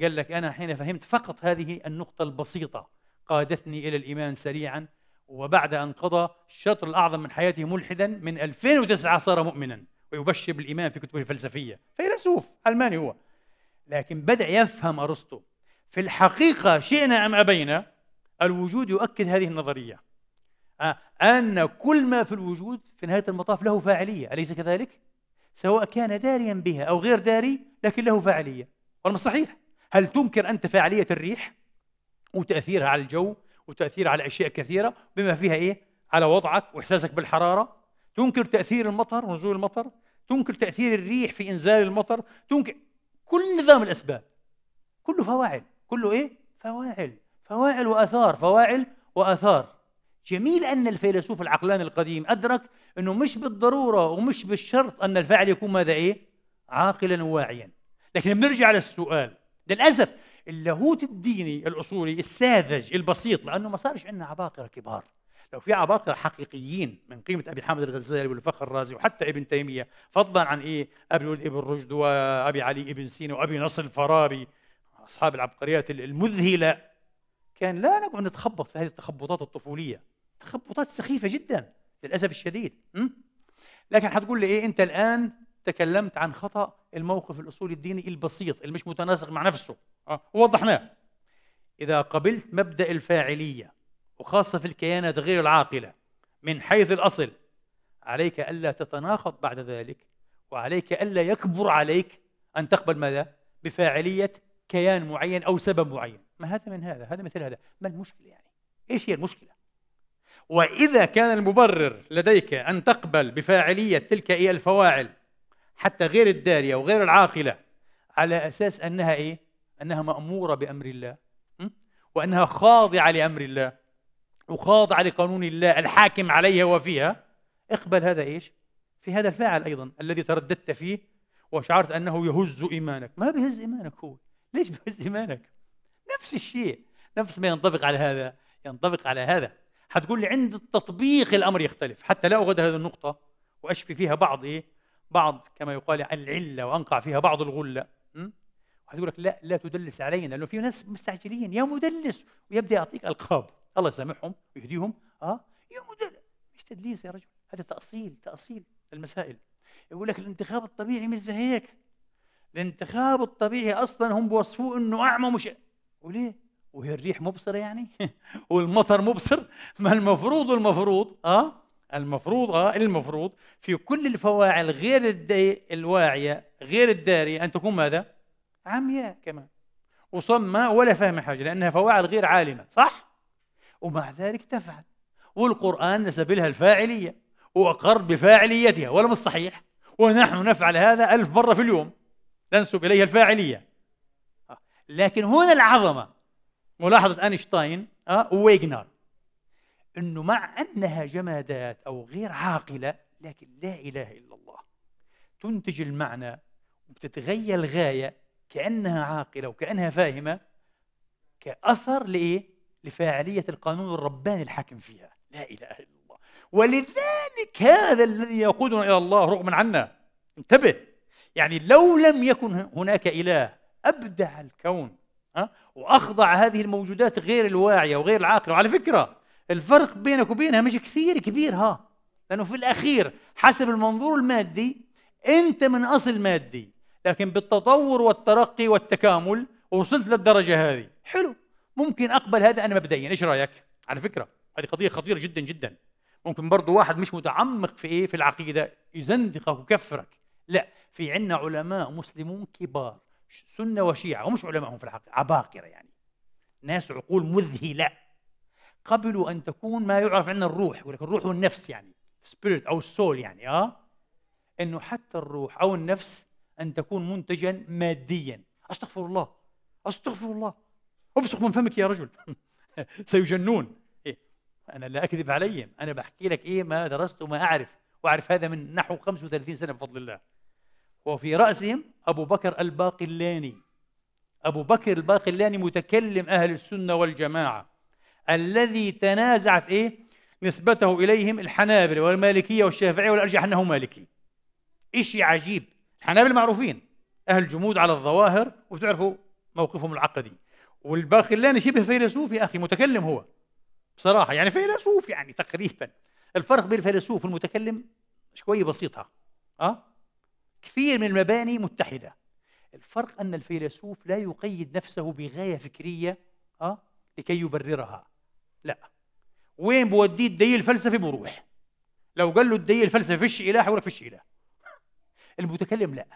قال لك أنا حين فهمت فقط هذه النقطة البسيطة قادتني إلى الإيمان سريعا وبعد أن قضى الشطر الأعظم من حياته ملحدا من 2009 صار مؤمنا ويبشر بالإيمان في كتبه الفلسفية فيلسوف ألماني هو لكن بدأ يفهم أرسطو في الحقيقة شئنا أم أبينا الوجود يؤكد هذه النظرية آه، أن كل ما في الوجود في نهاية المطاف له فاعلية أليس كذلك؟ سواء كان داريا بها أو غير داري لكن له فاعلية والمصحيح صحيح هل تنكر أنت فاعلية الريح؟ وتاثيرها على الجو وتاثيرها على اشياء كثيره بما فيها ايه على وضعك واحساسك بالحراره تنكر تاثير المطر ونزول المطر تنكر تاثير الريح في انزال المطر تنكر كل نظام الاسباب كله فواعل كله ايه فواعل فواعل واثار فواعل واثار جميل ان الفيلسوف العقلاني القديم ادرك انه مش بالضروره ومش بالشرط ان الفاعل يكون ماذا ايه عاقلا وواعيا لكن بنرجع للسؤال للاسف اللاهوت الديني الاصولي الساذج البسيط لانه ما صارش عندنا عباقره كبار لو في عباقره حقيقيين من قيمه ابي حامد الغزالي والفخر الرازي وحتى ابن تيميه فضلا عن ايه ابي الوليد ابن رشد وابي علي ابن سينا وابي نصر الفارابي اصحاب العبقريات المذهله كان لا نقعد نتخبط في هذه التخبطات الطفوليه تخبطات سخيفه جدا للاسف الشديد لكن حتقول لي ايه انت الان تكلمت عن خطأ الموقف الأصولي الديني البسيط اللي مش متناسق مع نفسه أه ووضحناه إذا قبلت مبدأ الفاعلية وخاصة في الكيانات غير العاقلة من حيث الأصل عليك ألا تتناقض بعد ذلك وعليك ألا يكبر عليك أن تقبل ماذا؟ بفاعلية كيان معين أو سبب معين ما هذا من هذا هذا مثل هذا ما المشكلة يعني إيش هي المشكلة وإذا كان المبرر لديك أن تقبل بفاعلية تلك الفواعل حتى غير الدارية وغير العاقلة على أساس أنها إيه؟ أنها مأمورة بأمر الله وأنها خاضعة لأمر الله وخاضعة لقانون الله الحاكم عليها وفيها اقبل هذا إيش؟ في هذا الفاعل أيضا الذي ترددت فيه وشعرت أنه يهز إيمانك ما بهز إيمانك هو ليش بهز إيمانك؟ نفس الشيء نفس ما ينطبق على هذا ينطبق على هذا حتقول لي عند التطبيق الأمر يختلف حتى لا أغادر هذه النقطة وأشفي فيها بعض إيه؟ بعض كما يقال العلة وأنقع فيها بعض الغلة واحد لك لا لا تدلس علينا لأنه في ناس مستعجلين يا مدلس ويبدأ يعطيك ألقاب الله يسامحهم ويهديهم اه يا مدلس مش تدليس يا رجل هذا تأصيل تأصيل المسائل يقول لك الانتخاب الطبيعي مش زي هيك الانتخاب الطبيعي أصلا هم بوصفوه إنه أعمى مش وليه؟ وهي الريح مبصرة يعني؟ والمطر مبصر؟ ما المفروض المفروض اه المفروض اه المفروض في كل الفواعل غير الدي الواعيه غير الداريه ان تكون ماذا؟ عمياء كمان وصماء ولا فاهمه حاجه لانها فواعل غير عالمه صح؟ ومع ذلك تفعل والقران نسب لها الفاعليه واقر بفاعليتها ولا مش صحيح؟ ونحن نفعل هذا ألف مرة في اليوم ننسب إليها الفاعلية آه، لكن هنا العظمة ملاحظة أينشتاين آه، ويجنر انه مع انها جمادات او غير عاقله لكن لا اله الا الله تنتج المعنى وبتتغير الغايه كانها عاقله وكانها فاهمه كاثر لايه؟ لفاعليه القانون الرباني الحاكم فيها لا اله الا الله ولذلك هذا الذي يقودنا الى الله رغما عنا انتبه يعني لو لم يكن هناك اله ابدع الكون ها؟ واخضع هذه الموجودات غير الواعيه وغير العاقله وعلى فكره الفرق بينك وبينها مش كثير كبير ها لانه في الاخير حسب المنظور المادي انت من اصل مادي لكن بالتطور والترقي والتكامل وصلت للدرجه هذه حلو ممكن اقبل هذا انا مبدئيا ايش رايك على فكره هذه قضيه خطيره جدا جدا ممكن برضه واحد مش متعمق في ايه في العقيده يزندقك وكفرك لا في عندنا علماء مسلمون كبار سنه وشيعه ومش علماء هم في الحقيقه عباقره يعني ناس عقول مذهله قبلوا ان تكون ما يعرف عندنا الروح ولكن الروح والنفس يعني سبيريت او السول يعني اه انه حتى الروح او النفس ان تكون منتجا ماديا استغفر الله استغفر الله ابصق من فمك يا رجل سيجنون إيه؟ انا لا اكذب عليهم انا بحكي لك ايه ما درست وما اعرف واعرف هذا من نحو 35 سنه بفضل الله وفي راسهم ابو بكر الباقلاني ابو بكر الباقلاني متكلم اهل السنه والجماعه الذي تنازعت إيه نسبته إليهم الحنابلة والمالكية والشافعية والأرجح أنه مالكي إشي عجيب الحنابلة معروفين أهل جمود على الظواهر وبتعرفوا موقفهم العقدي والباقلاني شبه فيلسوف يا أخي متكلم هو بصراحة يعني فيلسوف يعني تقريبا الفرق بين الفيلسوف والمتكلم شوي بسيطة أه؟ كثير من المباني متحدة الفرق أن الفيلسوف لا يقيد نفسه بغاية فكرية أه؟ لكي يبررها لا وين بوديه الدليل الفلسفي بروح لو قال له الدليل الفلسفي فيش اله هيقول لك فيش اله المتكلم لا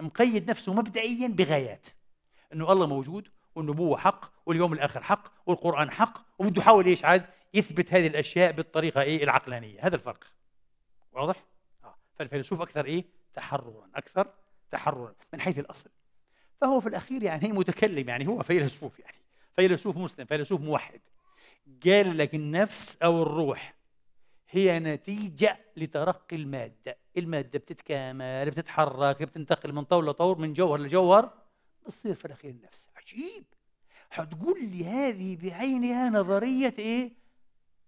مقيد نفسه مبدئيا بغايات انه الله موجود والنبوة حق واليوم الآخر حق والقرآن حق وبده يحاول ايش عاد يثبت هذه الأشياء بالطريقة ايه العقلانية هذا الفرق واضح؟ آه. فالفيلسوف أكثر ايه تحررا أكثر تحررا من حيث الأصل فهو في الأخير يعني متكلم يعني هو فيلسوف يعني فيلسوف مسلم فيلسوف موحد قال لك النفس أو الروح هي نتيجة لترقي المادة المادة بتتكامل بتتحرك بتنتقل من طور لطور من جوهر لجوهر بتصير في الأخير النفس عجيب حتقول لي هذه بعينها نظرية إيه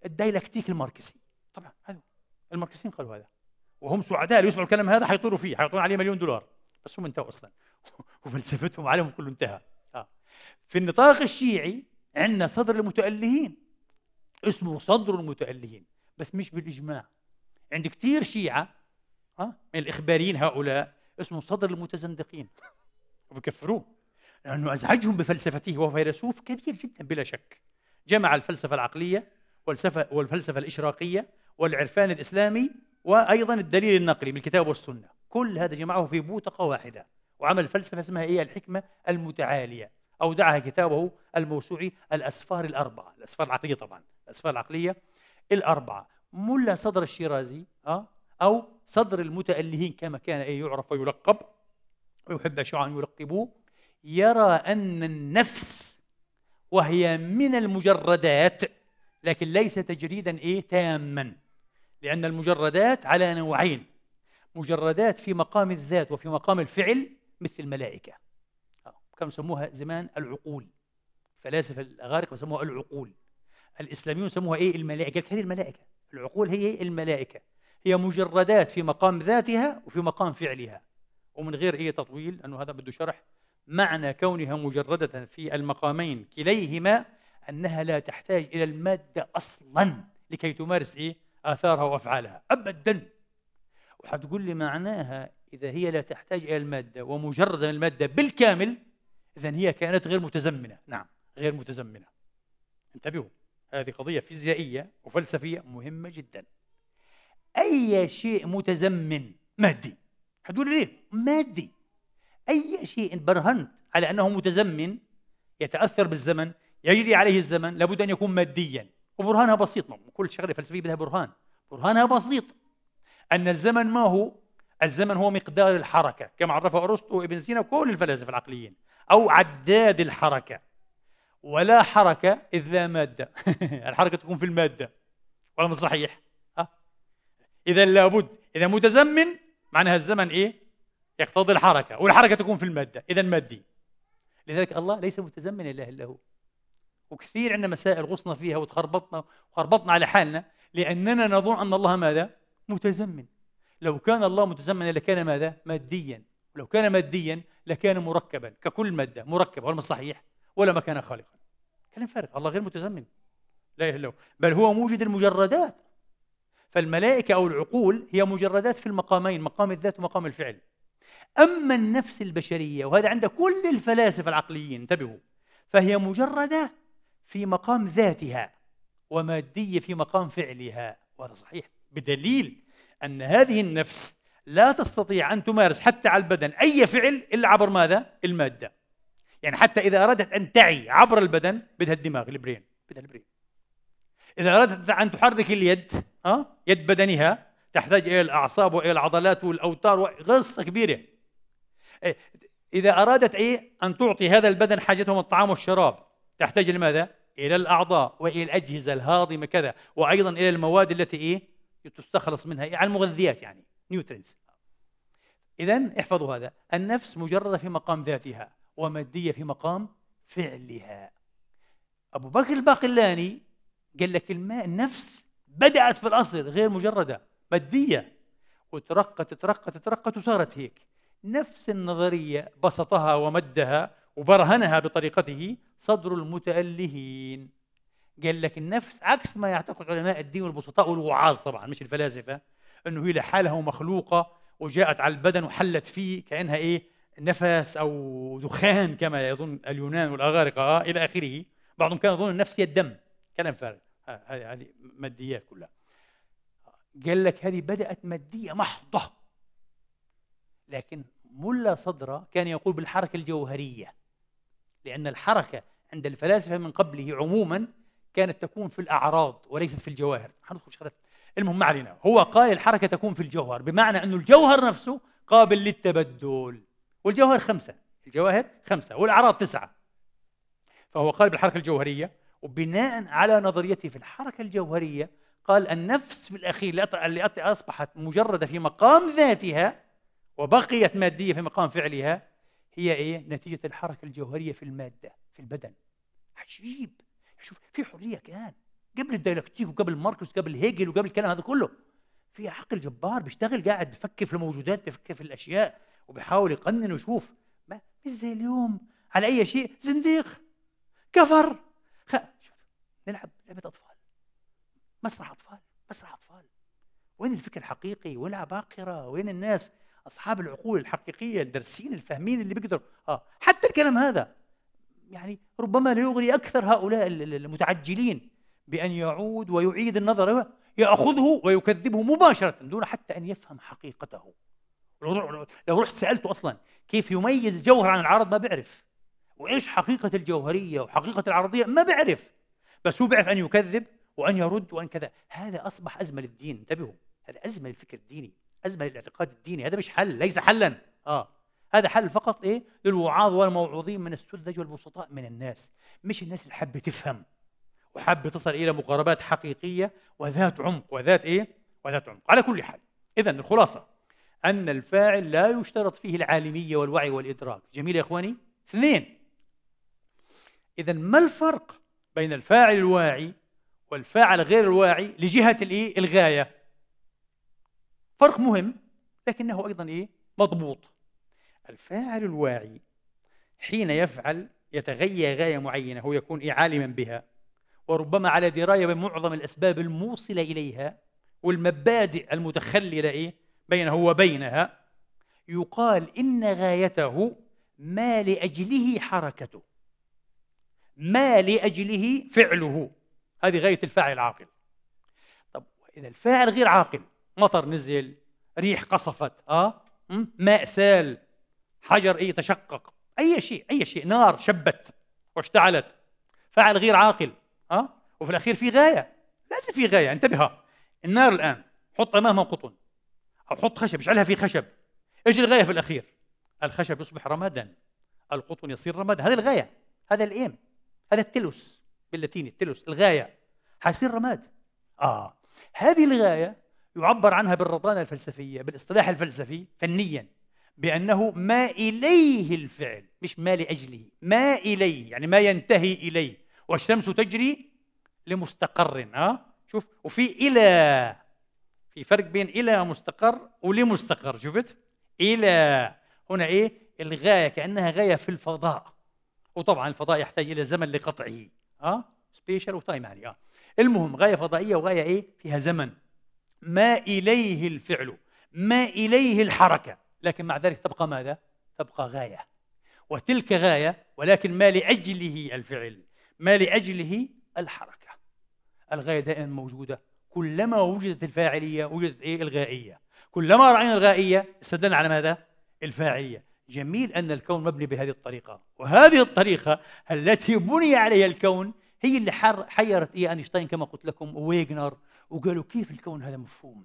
الديلكتيك الماركسي طبعا هذا الماركسيين قالوا هذا وهم سعداء اللي يسمعوا الكلام هذا حيطيروا فيه حيعطون عليه مليون دولار بس هم انتهوا اصلا وفلسفتهم عليهم كله انتهى آه. في النطاق الشيعي عندنا صدر المتألهين اسمه صدر المتألهين بس مش بالإجماع عند كثير شيعة ها آه، من الإخباريين هؤلاء اسمه صدر المتزندقين وبكفروه لأنه أزعجهم بفلسفته وهو فيلسوف كبير جدا بلا شك جمع الفلسفة العقلية والفلسفة, والفلسفة الإشراقية والعرفان الإسلامي وأيضا الدليل النقلي من الكتاب والسنة كل هذا جمعه في بوتقة واحدة وعمل فلسفة اسمها هي إيه؟ الحكمة المتعالية أودعها كتابه الموسوعي الأسفار الأربعة الأسفار العقلية طبعا الأسماء العقلية الأربعة ملا صدر الشيرازي أه؟ أو صدر المتألهين كما كان أي يعرف ويلقب ويحب أشياء أن يلقبوه يرى أن النفس وهي من المجردات لكن ليس تجريدا إيه تاما لأن المجردات على نوعين مجردات في مقام الذات وفي مقام الفعل مثل الملائكة آه، كانوا يسموها زمان العقول فلاسفة الأغارقة يسموها العقول الاسلاميون يسموها ايه الملائكه هذه الملائكه العقول هي إيه؟ الملائكه هي مجردات في مقام ذاتها وفي مقام فعلها ومن غير اي تطويل انه هذا بده شرح معنى كونها مجرده في المقامين كليهما انها لا تحتاج الى الماده اصلا لكي تمارس ايه اثارها وافعالها ابدا وحتقول لي معناها اذا هي لا تحتاج الى الماده ومجرده من الماده بالكامل اذا هي كانت غير متزمنه نعم غير متزمنه انتبهوا هذه قضية فيزيائية وفلسفية مهمة جدا أي شيء متزمن مادي حدود ليه؟ مادي أي شيء برهنت على أنه متزمن يتأثر بالزمن يجري عليه الزمن لابد أن يكون ماديا وبرهانها بسيط كل شغلة فلسفية بدها برهان برهانها بسيط أن الزمن ما هو الزمن هو مقدار الحركة كما عرفه أرسطو وابن سينا وكل الفلاسفة العقليين أو عداد الحركة ولا حركة إذ لا مادة الحركة يعني تكون في المادة ولا صحيح أه؟ إذا لابد إذا متزمن معناها الزمن إيه يقتضي الحركة والحركة تكون في المادة إذا مادي لذلك الله ليس متزمنا إله إلا هو وكثير عندنا مسائل غصنا فيها وتخربطنا وخربطنا على حالنا لأننا نظن أن الله ماذا متزمن لو كان الله متزمنا لكان ماذا ماديا لو كان ماديا لكان مركبا ككل مادة مركب هو صحيح ولا مكان خالقا كلام فارغ الله غير متزمن لا اله الا هو بل هو موجد المجردات فالملائكه او العقول هي مجردات في المقامين مقام الذات ومقام الفعل اما النفس البشريه وهذا عند كل الفلاسفه العقليين انتبهوا فهي مجرده في مقام ذاتها وماديه في مقام فعلها وهذا صحيح بدليل ان هذه النفس لا تستطيع ان تمارس حتى على البدن اي فعل الا عبر ماذا؟ الماده يعني حتى إذا أرادت أن تعي عبر البدن بدها الدماغ البرين بدها البرين إذا أرادت أن تحرك اليد أه؟ يد بدنها تحتاج إلى الأعصاب وإلى العضلات والأوتار وقصة كبيرة إيه، إذا أرادت إيه أن تعطي هذا البدن حاجتهم الطعام والشراب تحتاج لماذا؟ إلى الأعضاء وإلى الأجهزة الهاضمة كذا وأيضا إلى المواد التي إيه تستخلص منها على يعني المغذيات يعني نيوترينز إذا احفظوا هذا النفس مجردة في مقام ذاتها ومادية في مقام فعلها أبو بكر الباقلاني قال لك الماء النفس بدأت في الأصل غير مجردة مادية وترقت ترقت ترقت وصارت هيك نفس النظرية بسطها ومدها وبرهنها بطريقته صدر المتألهين قال لك النفس عكس ما يعتقد علماء الدين والبسطاء والوعاظ طبعا مش الفلاسفة أنه هي لحالها ومخلوقة وجاءت على البدن وحلت فيه كأنها إيه نفس او دخان كما يظن اليونان والاغارقه آه، الى اخره بعضهم كان يظن النفس هي الدم كلام فارغ هذه ماديات كلها قال لك هذه بدات ماديه محضه لكن ملا صدره كان يقول بالحركه الجوهريه لان الحركه عند الفلاسفه من قبله عموما كانت تكون في الاعراض وليست في الجواهر حندخل شغلات المهم ما علينا هو قال الحركه تكون في الجوهر بمعنى انه الجوهر نفسه قابل للتبدل والجواهر خمسة الجواهر خمسة والأعراض تسعة فهو قال بالحركة الجوهرية وبناء على نظريته في الحركة الجوهرية قال النفس في الأخير اللي أصبحت مجردة في مقام ذاتها وبقيت مادية في مقام فعلها هي إيه؟ نتيجة الحركة الجوهرية في المادة في البدن عجيب شوف في حرية كان قبل الديالكتيك وقبل ماركس وقبل هيجل وقبل الكلام هذا كله في عقل جبار بيشتغل قاعد بفكر في الموجودات بفكر في الاشياء وبيحاول يقنن ويشوف ما مش زي اليوم على اي شيء زنديق كفر خ... نلعب لعبه اطفال مسرح اطفال مسرح اطفال وين الفكر الحقيقي وين العباقره وين الناس اصحاب العقول الحقيقيه الدارسين الفاهمين اللي بيقدروا اه حتى الكلام هذا يعني ربما لا يغري اكثر هؤلاء المتعجلين بان يعود ويعيد النظر ياخذه ويكذبه مباشره دون حتى ان يفهم حقيقته لو رحت سالته اصلا كيف يميز الجوهر عن العرض ما بيعرف وايش حقيقه الجوهريه وحقيقه العرضيه ما بيعرف بس هو بيعرف ان يكذب وان يرد وان كذا هذا اصبح ازمه للدين انتبهوا هذا ازمه للفكر الديني ازمه للاعتقاد الديني هذا مش حل ليس حلا اه هذا حل فقط ايه للوعاظ والموعوظين من السذج والبسطاء من الناس مش الناس اللي حابه تفهم وحابه تصل الى مقاربات حقيقيه وذات عمق وذات ايه وذات عمق على كل حال اذا الخلاصه أن الفاعل لا يشترط فيه العالمية والوعي والإدراك جميل يا إخواني؟ اثنين إذا ما الفرق بين الفاعل الواعي والفاعل غير الواعي لجهة الإيه؟ الغاية فرق مهم لكنه أيضا إيه؟ مضبوط الفاعل الواعي حين يفعل يتغيى غاية معينة هو يكون إيه عالما بها وربما على دراية بمعظم الأسباب الموصلة إليها والمبادئ المتخللة إيه؟ بينه وبينها يقال إن غايته ما لأجله حركته ما لأجله فعله هذه غاية الفاعل العاقل طب إذا الفاعل غير عاقل مطر نزل ريح قصفت آه ماء سال حجر اي تشقق أي شيء أي شيء نار شبت واشتعلت فاعل غير عاقل آه وفي الأخير في غاية لازم في غاية انتبه النار الآن حط أمامها قطن او حط خشب اشعلها في خشب ايش الغايه في الاخير الخشب يصبح رمادا القطن يصير رمادا هذه الغايه هذا الايم هذا التلوس باللاتيني التلوس الغايه حيصير رماد اه هذه الغايه يعبر عنها بالرطانه الفلسفيه بالاصطلاح الفلسفي فنيا بانه ما اليه الفعل مش ما لاجله ما اليه يعني ما ينتهي اليه والشمس تجري لمستقر اه شوف وفي الى في فرق بين الى مستقر ولمستقر شفت الى هنا ايه الغايه كانها غايه في الفضاء وطبعا الفضاء يحتاج الى زمن لقطعه اه سبيشال وتايم يعني اه المهم غايه فضائيه وغايه ايه فيها زمن ما اليه الفعل ما اليه الحركه لكن مع ذلك تبقى ماذا تبقى غايه وتلك غايه ولكن ما لاجله الفعل ما لاجله الحركه الغايه دائما موجوده كلما وجدت الفاعلية وجدت إيه الغائية كلما رأينا الغائية استدلنا على ماذا؟ الفاعلية جميل أن الكون مبني بهذه الطريقة وهذه الطريقة التي بني عليها الكون هي اللي حيرت إيه أينشتاين كما قلت لكم وويجنر وقالوا كيف الكون هذا مفهوم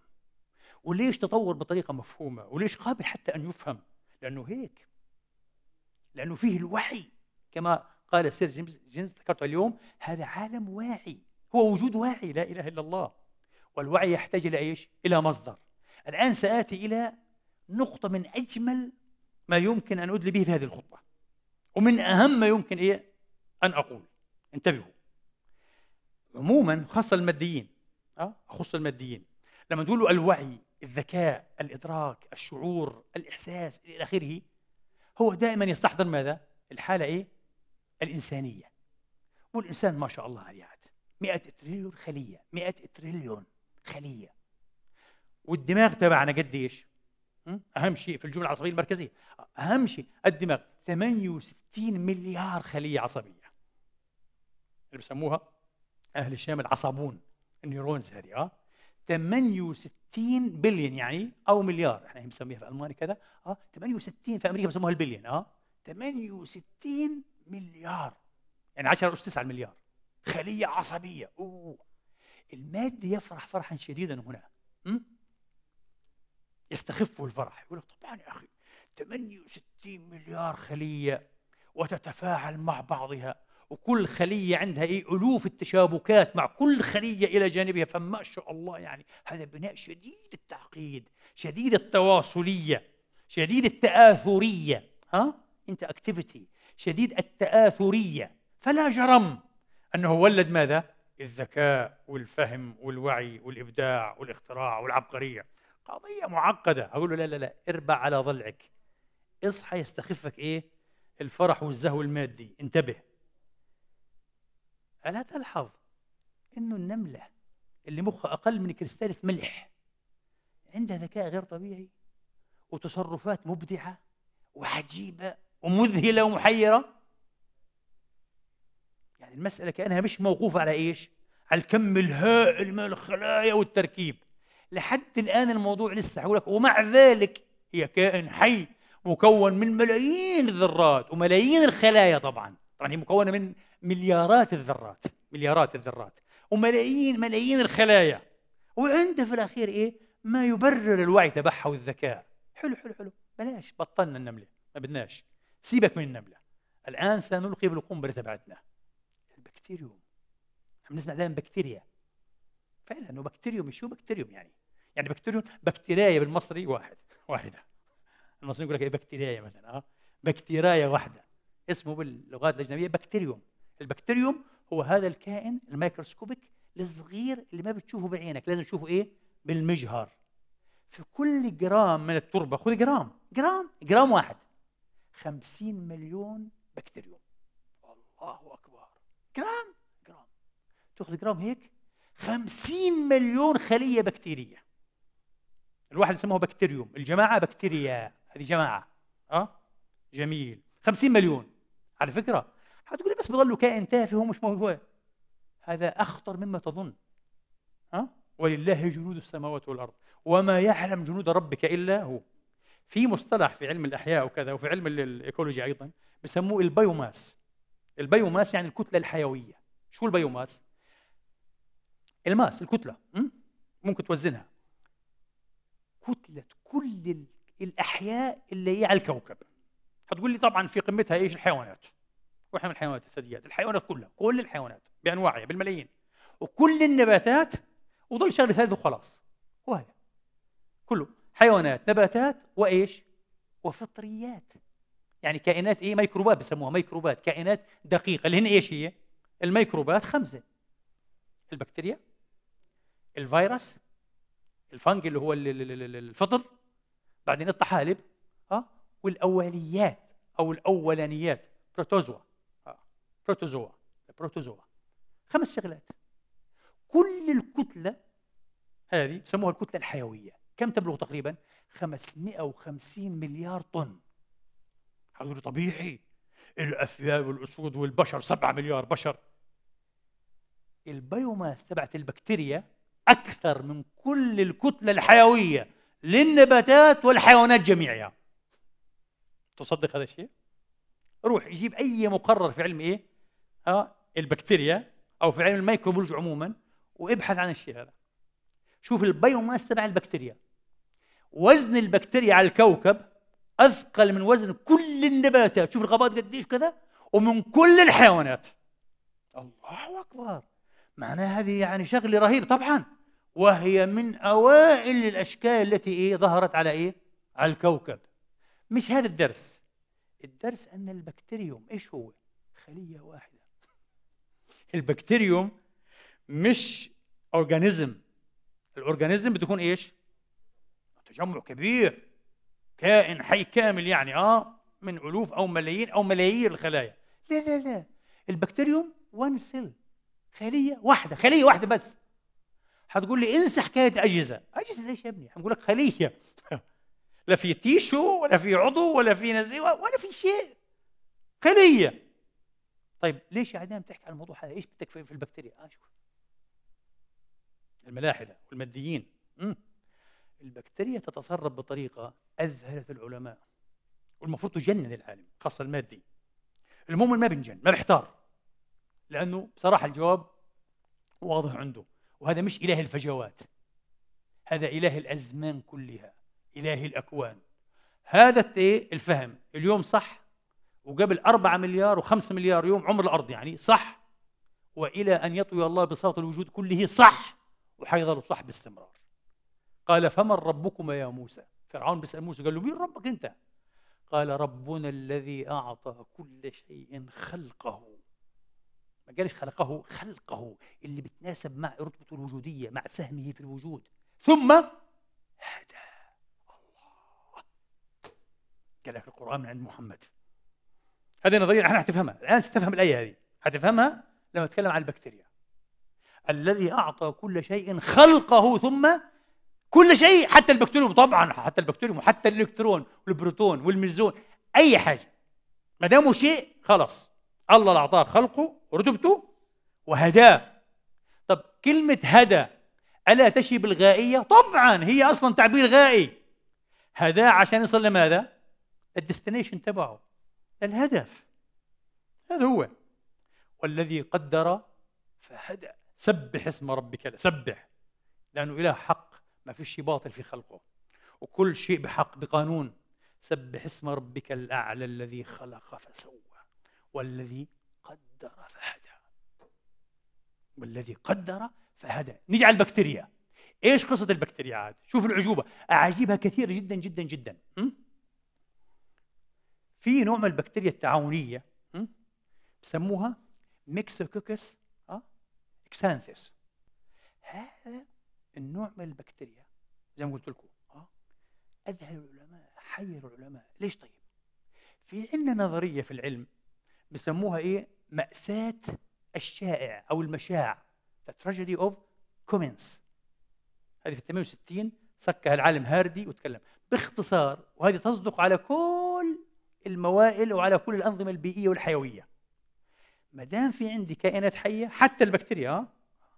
وليش تطور بطريقة مفهومة وليش قابل حتى أن يفهم لأنه هيك لأنه فيه الوحي كما قال سير جيمس جينز ذكرته اليوم هذا عالم واعي هو وجود واعي لا إله إلا الله والوعي يحتاج إلى إيش؟ إلى مصدر الآن سآتي إلى نقطة من أجمل ما يمكن أن أدلي به في هذه الخطبة ومن أهم ما يمكن إيه؟ أن أقول انتبهوا عموما خاصة الماديين أه؟ أخص الماديين لما نقول الوعي الذكاء الإدراك الشعور الإحساس إلى آخره هو دائما يستحضر ماذا؟ الحالة إيه؟ الإنسانية والإنسان ما شاء الله عليه عاد 100 تريليون خلية 100 تريليون خليه والدماغ تبعنا قديش؟ اهم شيء في الجمله العصبيه المركزيه اهم شيء الدماغ 68 مليار خليه عصبيه اللي بسموها اهل الشام العصبون النيرونز هذه اه 68 بليون يعني او مليار احنا بنسميها في المانيا كذا اه 68 في امريكا بسموها البليون اه 68 مليار يعني 10 اس 9 مليار خليه عصبيه اوه المادي يفرح فرحا شديدا هنا م? يستخف الفرح يقول لك طبعا يا يعني أخي 68 مليار خلية وتتفاعل مع بعضها وكل خلية عندها إيه ألوف التشابكات مع كل خلية إلى جانبها فما شاء الله يعني هذا بناء شديد التعقيد شديد التواصلية شديد التآثرية ها أنت أكتيفيتي شديد التآثرية فلا جرم أنه ولد ماذا؟ الذكاء والفهم والوعي والابداع والاختراع والعبقريه قضيه معقده اقول له لا لا لا اربع على ضلعك اصحى يستخفك ايه الفرح والزهو المادي انتبه الا تلحظ انه النمله اللي مخها اقل من كريستالة ملح عندها ذكاء غير طبيعي وتصرفات مبدعه وعجيبه ومذهله ومحيره المسألة كأنها مش موقوفة على إيش؟ على الكم الهائل من الخلايا والتركيب لحد الآن الموضوع لسه هقول لك ومع ذلك هي كائن حي مكون من ملايين الذرات وملايين الخلايا طبعا طبعا هي مكونة من مليارات الذرات مليارات الذرات وملايين ملايين الخلايا وعنده في الأخير إيه؟ ما يبرر الوعي تبعها والذكاء حلو حلو حلو بلاش بطلنا النملة ما بدناش سيبك من النملة الآن سنلقي بالقنبلة تبعتنا بكتيريوم عم نسمع دائما بكتيريا فعلا انه بكتيريوم شو بكتيريوم يعني يعني بكتيريوم بكتيريا بالمصري واحد واحده المصريين يقول لك ايه بكتيريا مثلا اه بكتيرايا واحده اسمه باللغات الاجنبيه بكتيريوم البكتيريوم هو هذا الكائن الميكروسكوبيك الصغير اللي ما بتشوفه بعينك لازم تشوفه ايه بالمجهر في كل جرام من التربه خذ جرام جرام جرام واحد 50 مليون بكتيريوم الله اكبر جرام جرام تاخذ جرام هيك 50 مليون خليه بكتيريه الواحد يسموه بكتيريوم الجماعه بكتيريا هذه جماعه اه جميل 50 مليون على فكره لي بس بضلوا كائن تافه ومش موجود هذا اخطر مما تظن ها أه؟ ولله جنود السماوات والارض وما يعلم جنود ربك الا هو في مصطلح في علم الاحياء وكذا وفي علم الايكولوجي ايضا بسموه البيوماس البيوماس يعني الكتله الحيويه شو البيوماس الماس الكتله ممكن توزنها كتله كل الاحياء اللي هي على الكوكب هتقول لي طبعا في قمتها ايش الحيوانات واحنا من الحيوانات الثدييات الحيوانات كلها كل الحيوانات بانواعها بالملايين وكل النباتات وضل شغله ثالثة وخلاص وهذا كله حيوانات نباتات وايش وفطريات يعني كائنات ايه ميكروبات بسموها ميكروبات كائنات دقيقه اللي هن ايش هي الميكروبات خمسه البكتيريا الفيروس الفنج اللي هو الفطر بعدين الطحالب اه والاوليات او الاولانيات بروتوزوا اه بروتوزوا بروتوزوا خمس شغلات كل الكتله هذه بسموها الكتله الحيويه كم تبلغ تقريبا 550 مليار طن حجر طبيعي الافيال والاسود والبشر 7 مليار بشر البيوماس تبعت البكتيريا اكثر من كل الكتله الحيويه للنباتات والحيوانات جميعها تصدق هذا الشيء روح يجيب اي مقرر في علم ايه ها البكتيريا او في علم الميكروبولوج عموما وابحث عن الشيء هذا شوف البيوماس تبع البكتيريا وزن البكتيريا على الكوكب اثقل من وزن كل النباتات شوف الغابات قديش كذا ومن كل الحيوانات الله اكبر معناها هذه يعني شغله رهيبه طبعا وهي من اوائل الاشكال التي ايه ظهرت على ايه على الكوكب مش هذا الدرس الدرس ان البكتيريوم ايش هو خليه واحده البكتيريوم مش اورجانيزم الاورجانيزم بتكون ايش تجمع كبير كائن حي كامل يعني اه من الوف او ملايين او ملايير الخلايا لا لا لا البكتيريوم وان سيل خليه واحده خليه واحده بس هتقول لي انسى حكايه اجهزه اجهزه ايش يا ابني هنقول لك خليه لا في تيشو ولا في عضو ولا في نزيوه ولا في شيء خليه طيب ليش يا عدنان بتحكي عن الموضوع هذا ايش بدك في البكتيريا اه شوف الملاحده والماديين امم البكتيريا تتسرب بطريقة أذهلت العلماء والمفروض تجنن العالم خاصة المادي المؤمن ما بنجن ما بيحتار لأنه بصراحة الجواب واضح عنده وهذا مش إله الفجوات هذا إله الأزمان كلها إله الأكوان هذا الفهم اليوم صح وقبل أربعة مليار وخمسة مليار يوم عمر الأرض يعني صح وإلى أن يطوي الله بساط الوجود كله صح وحيظل صح باستمرار قال فمن ربكما يا موسى فرعون بيسأل موسى قال له مين ربك أنت قال ربنا الذي أعطى كل شيء خلقه ما قالش خلقه خلقه اللي بتناسب مع رتبته الوجودية مع سهمه في الوجود ثم هدى الله قال لك القرآن من عند محمد هذه نظرية احنا هتفهمها الآن ستفهم الآية هذه هتفهمها لما أتكلم عن البكتيريا الذي أعطى كل شيء خلقه ثم كل شيء حتى البكتيريوم طبعا حتى البكتيريوم وحتى الالكترون والبروتون والميزون اي حاجه ما دامه شيء خلاص الله اللي اعطاه خلقه رتبته وهداه طب كلمه هدى الا تشي بالغائيه طبعا هي اصلا تعبير غائي هداه عشان يصل لماذا الديستنيشن تبعه الهدف هذا هو والذي قدر فهدى سبح اسم ربك سبح لانه اله حق ما فيش شيء باطل في خلقه وكل شيء بحق بقانون سبح اسم ربك الأعلى الذي خلق فسوى والذي قدر فهدى والذي قدر فهدى نيجي على البكتيريا ايش قصة البكتيريا عاد؟ شوف العجوبة أعاجيبها كثيرة جدا جدا جدا في نوع من البكتيريا التعاونية بسموها ميكسوكوكس اكسانثس هذا النوع من البكتيريا زي ما قلت لكم اه اذهل العلماء حيروا العلماء ليش طيب في عندنا نظريه في العلم بسموها ايه ماساه الشائع او المشاع The Tragedy of Commons هذه في 68 صكها العالم هاردي وتكلم باختصار وهذه تصدق على كل الموائل وعلى كل الانظمه البيئيه والحيويه ما دام في عندي كائنات حيه حتى البكتيريا آه،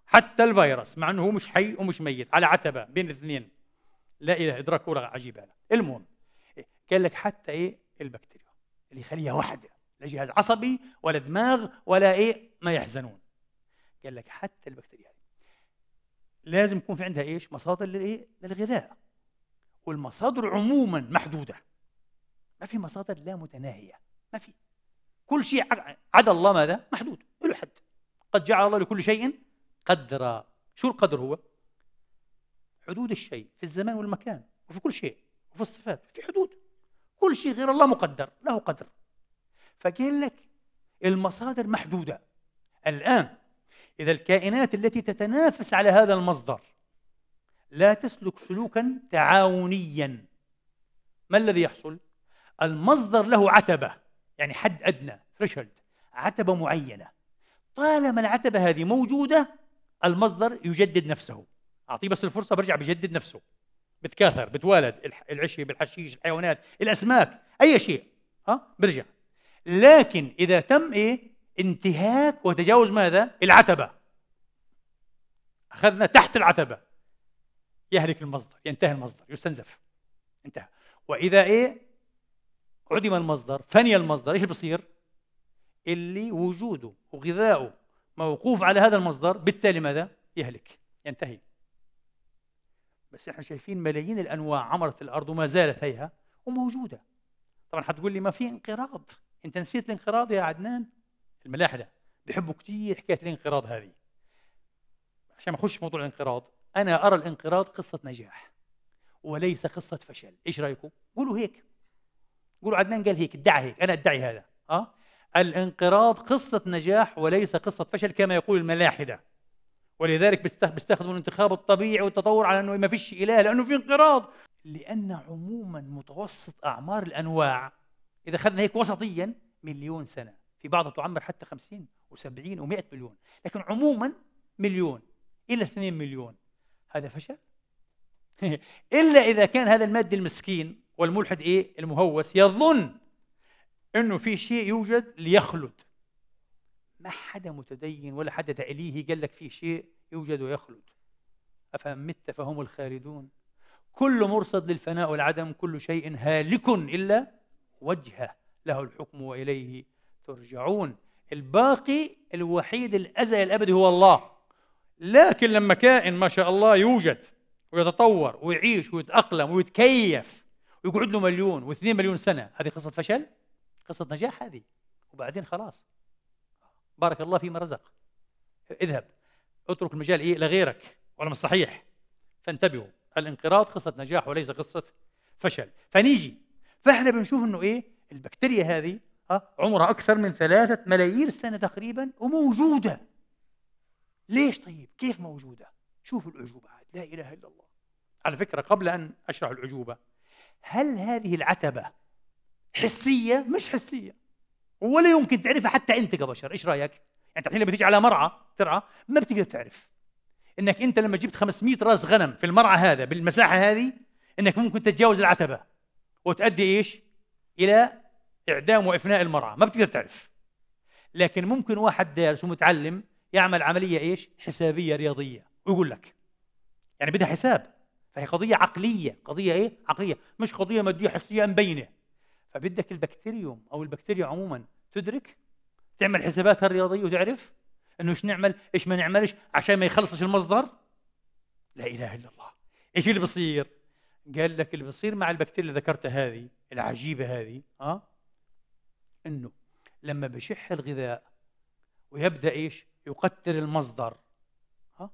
حتى الفيروس مع انه هو مش حي ومش ميت على عتبه بين الاثنين لا اله ادراك عجيبه هذا المهم قال لك حتى ايه البكتيريا اللي خليها واحده لا جهاز عصبي ولا دماغ ولا ايه ما يحزنون قال لك حتى البكتيريا لازم يكون في عندها ايش مصادر للايه للغذاء والمصادر عموما محدوده ما في مصادر لا متناهيه ما في كل شيء عدا الله ماذا محدود له حد قد جعل الله لكل شيء قدر شو القدر هو؟ حدود الشيء في الزمان والمكان وفي كل شيء وفي الصفات في حدود كل شيء غير الله مقدر له قدر فقال لك المصادر محدودة الآن إذا الكائنات التي تتنافس على هذا المصدر لا تسلك سلوكا تعاونيا ما الذي يحصل؟ المصدر له عتبة يعني حد أدنى عتبة معينة طالما العتبة هذه موجودة المصدر يجدد نفسه اعطيه بس الفرصه برجع بجدد نفسه بتكاثر بتوالد العشي بالحشيش الحيوانات الاسماك اي شيء ها برجع لكن اذا تم ايه انتهاك وتجاوز ماذا العتبه اخذنا تحت العتبه يهلك المصدر ينتهي المصدر يستنزف انتهى واذا ايه عدم المصدر فني المصدر ايش بصير اللي وجوده وغذاؤه موقوف على هذا المصدر بالتالي ماذا؟ يهلك ينتهي بس احنا شايفين ملايين الانواع عمرت الارض وما زالت هيها وموجوده طبعا حتقول لي ما في انقراض انت نسيت الانقراض يا عدنان الملاحده بيحبوا كثير حكايه الانقراض هذه عشان ما اخش في موضوع الانقراض انا ارى الانقراض قصه نجاح وليس قصه فشل ايش رايكم قولوا هيك قولوا عدنان قال هيك ادعى هيك انا ادعي هذا اه الانقراض قصة نجاح وليس قصة فشل كما يقول الملاحدة ولذلك بيستخدموا الانتخاب الطبيعي والتطور على انه ما فيش اله لانه في انقراض لان عموما متوسط اعمار الانواع اذا اخذنا هيك وسطيا مليون سنه في بعضها تعمر حتى 50 و70 و100 مليون لكن عموما مليون الى 2 مليون هذا فشل الا اذا كان هذا المادي المسكين والملحد ايه المهوس يظن انه في شيء يوجد ليخلد ما حدا متدين ولا حدا تأليهي قال لك في شيء يوجد ويخلد افمت مت فهم الخالدون كل مرصد للفناء والعدم كل شيء هالك إلا وجهه له الحكم وإليه ترجعون الباقي الوحيد الازلي الأبدي هو الله لكن لما كائن ما شاء الله يوجد ويتطور ويعيش ويتأقلم ويتكيف ويقعد له مليون واثنين مليون سنة هذه قصة فشل؟ قصة نجاح هذه وبعدين خلاص بارك الله فيما رزق اذهب اترك المجال ايه لغيرك علم الصحيح فانتبهوا الانقراض قصة نجاح وليس قصة فشل فنيجي فاحنا بنشوف انه ايه البكتيريا هذه اه عمرها اكثر من ثلاثة ملايير سنة تقريبا وموجودة ليش طيب كيف موجودة شوفوا الأعجوبة لا إله إلا الله على فكرة قبل أن أشرح الأعجوبة هل هذه العتبة حسيه مش حسيه ولا يمكن تعرفها حتى انت كبشر ايش رايك انت يعني الحين لما تيجي على مرعى ترعى ما بتقدر تعرف انك انت لما جبت 500 راس غنم في المرعى هذا بالمساحه هذه انك ممكن تتجاوز العتبه وتؤدي ايش الى اعدام وافناء المرعى ما بتقدر تعرف لكن ممكن واحد دارس ومتعلم يعمل عمليه ايش حسابيه رياضيه ويقول لك يعني بدها حساب فهي قضيه عقليه قضيه ايه عقليه مش قضيه ماديه حسيه مبينه فبدك البكتيريوم او البكتيريا عموما تدرك تعمل حساباتها الرياضيه وتعرف انه ايش نعمل ايش ما نعملش عشان ما يخلصش المصدر لا اله الا الله ايش اللي بصير قال لك اللي بصير مع البكتيريا اللي ذكرتها هذه العجيبه هذه اه انه لما بشح الغذاء ويبدا ايش يقتل المصدر ها آه؟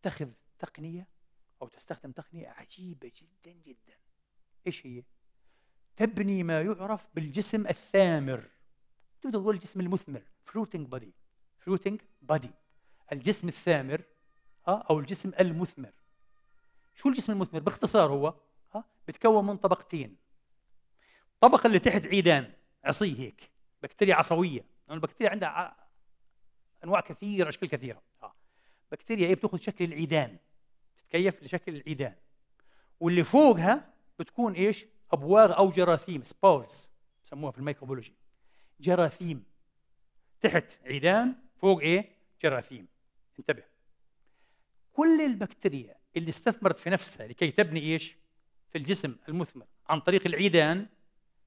تتخذ تقنيه او تستخدم تقنيه عجيبه جدا جدا ايش هي تبني ما يعرف بالجسم الثامر تقدر تقول الجسم المثمر فروتنج بادي فروتنج بادي الجسم الثامر او الجسم المثمر شو الجسم المثمر باختصار هو بتكون من طبقتين الطبقه اللي تحت عيدان عصي هيك بكتيريا عصويه لانه يعني البكتيريا عندها انواع كثيره اشكال كثيره بكتيريا هي إيه؟ بتاخذ شكل العيدان تتكيف لشكل العيدان واللي فوقها بتكون ايش ابواغ او جراثيم سبورز يسموها في الميكروبولوجي جراثيم تحت عيدان فوق ايه جراثيم انتبه كل البكتيريا اللي استثمرت في نفسها لكي تبني ايش في الجسم المثمر عن طريق العيدان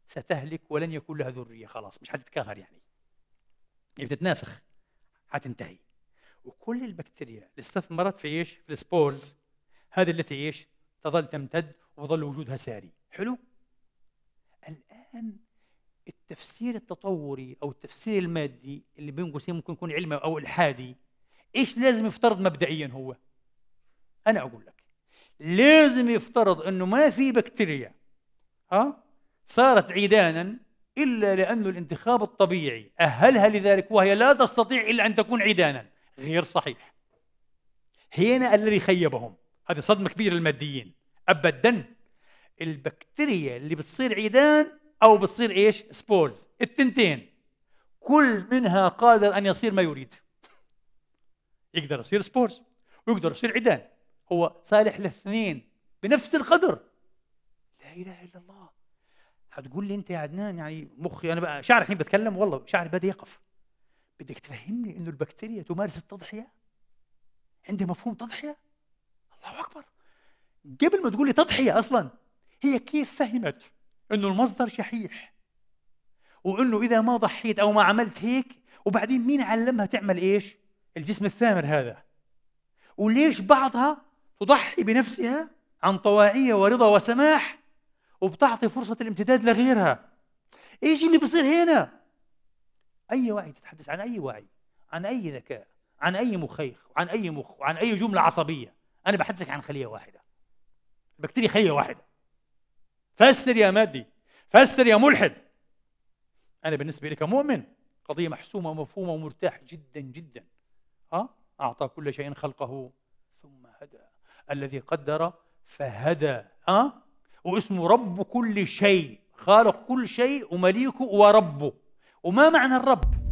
ستهلك ولن يكون لها ذريه خلاص مش حتتكاثر يعني يعني بتتناسخ حتنتهي وكل البكتيريا اللي استثمرت في ايش في السبورز هذه التي ايش تظل تمتد وظل وجودها ساري حلو احيانا التفسير التطوري او التفسير المادي اللي بين قوسين ممكن يكون علمي او الحادي ايش لازم يفترض مبدئيا هو؟ انا اقول لك لازم يفترض انه ما في بكتيريا ها صارت عيدانا الا لانه الانتخاب الطبيعي اهلها لذلك وهي لا تستطيع الا ان تكون عيدانا غير صحيح هنا الذي خيبهم هذه صدمه كبيره للماديين ابدا البكتيريا اللي بتصير عيدان او بتصير ايش سبورز التنتين كل منها قادر ان يصير ما يريد يقدر يصير سبورز ويقدر يصير عيدان هو صالح للاثنين بنفس القدر لا اله الا الله هتقول لي انت يا عدنان يعني مخي انا بقى شعري الحين بتكلم والله شعري بدا يقف بدك تفهمني انه البكتيريا تمارس التضحيه عندها مفهوم تضحيه الله اكبر قبل ما تقول لي تضحيه اصلا هي كيف فهمت انه المصدر شحيح وانه اذا ما ضحيت او ما عملت هيك وبعدين مين علمها تعمل ايش؟ الجسم الثامر هذا وليش بعضها تضحي بنفسها عن طواعية ورضا وسماح وبتعطي فرصة الامتداد لغيرها ايش اللي بصير هنا؟ اي وعي تتحدث عن اي وعي عن اي ذكاء عن اي مخيخ عن اي مخ وعن اي جملة عصبية انا بحدثك عن خلية واحدة بكتيريا خلية واحدة فسر يا مادي فسر يا ملحد انا بالنسبه لي كمؤمن قضيه محسومه ومفهومه ومرتاح جدا جدا ها آه؟ اعطى كل شيء خلقه ثم هدى الذي قدر فهدى ها آه؟ واسمه رب كل شيء خالق كل شيء ومليكه وربه وما معنى الرب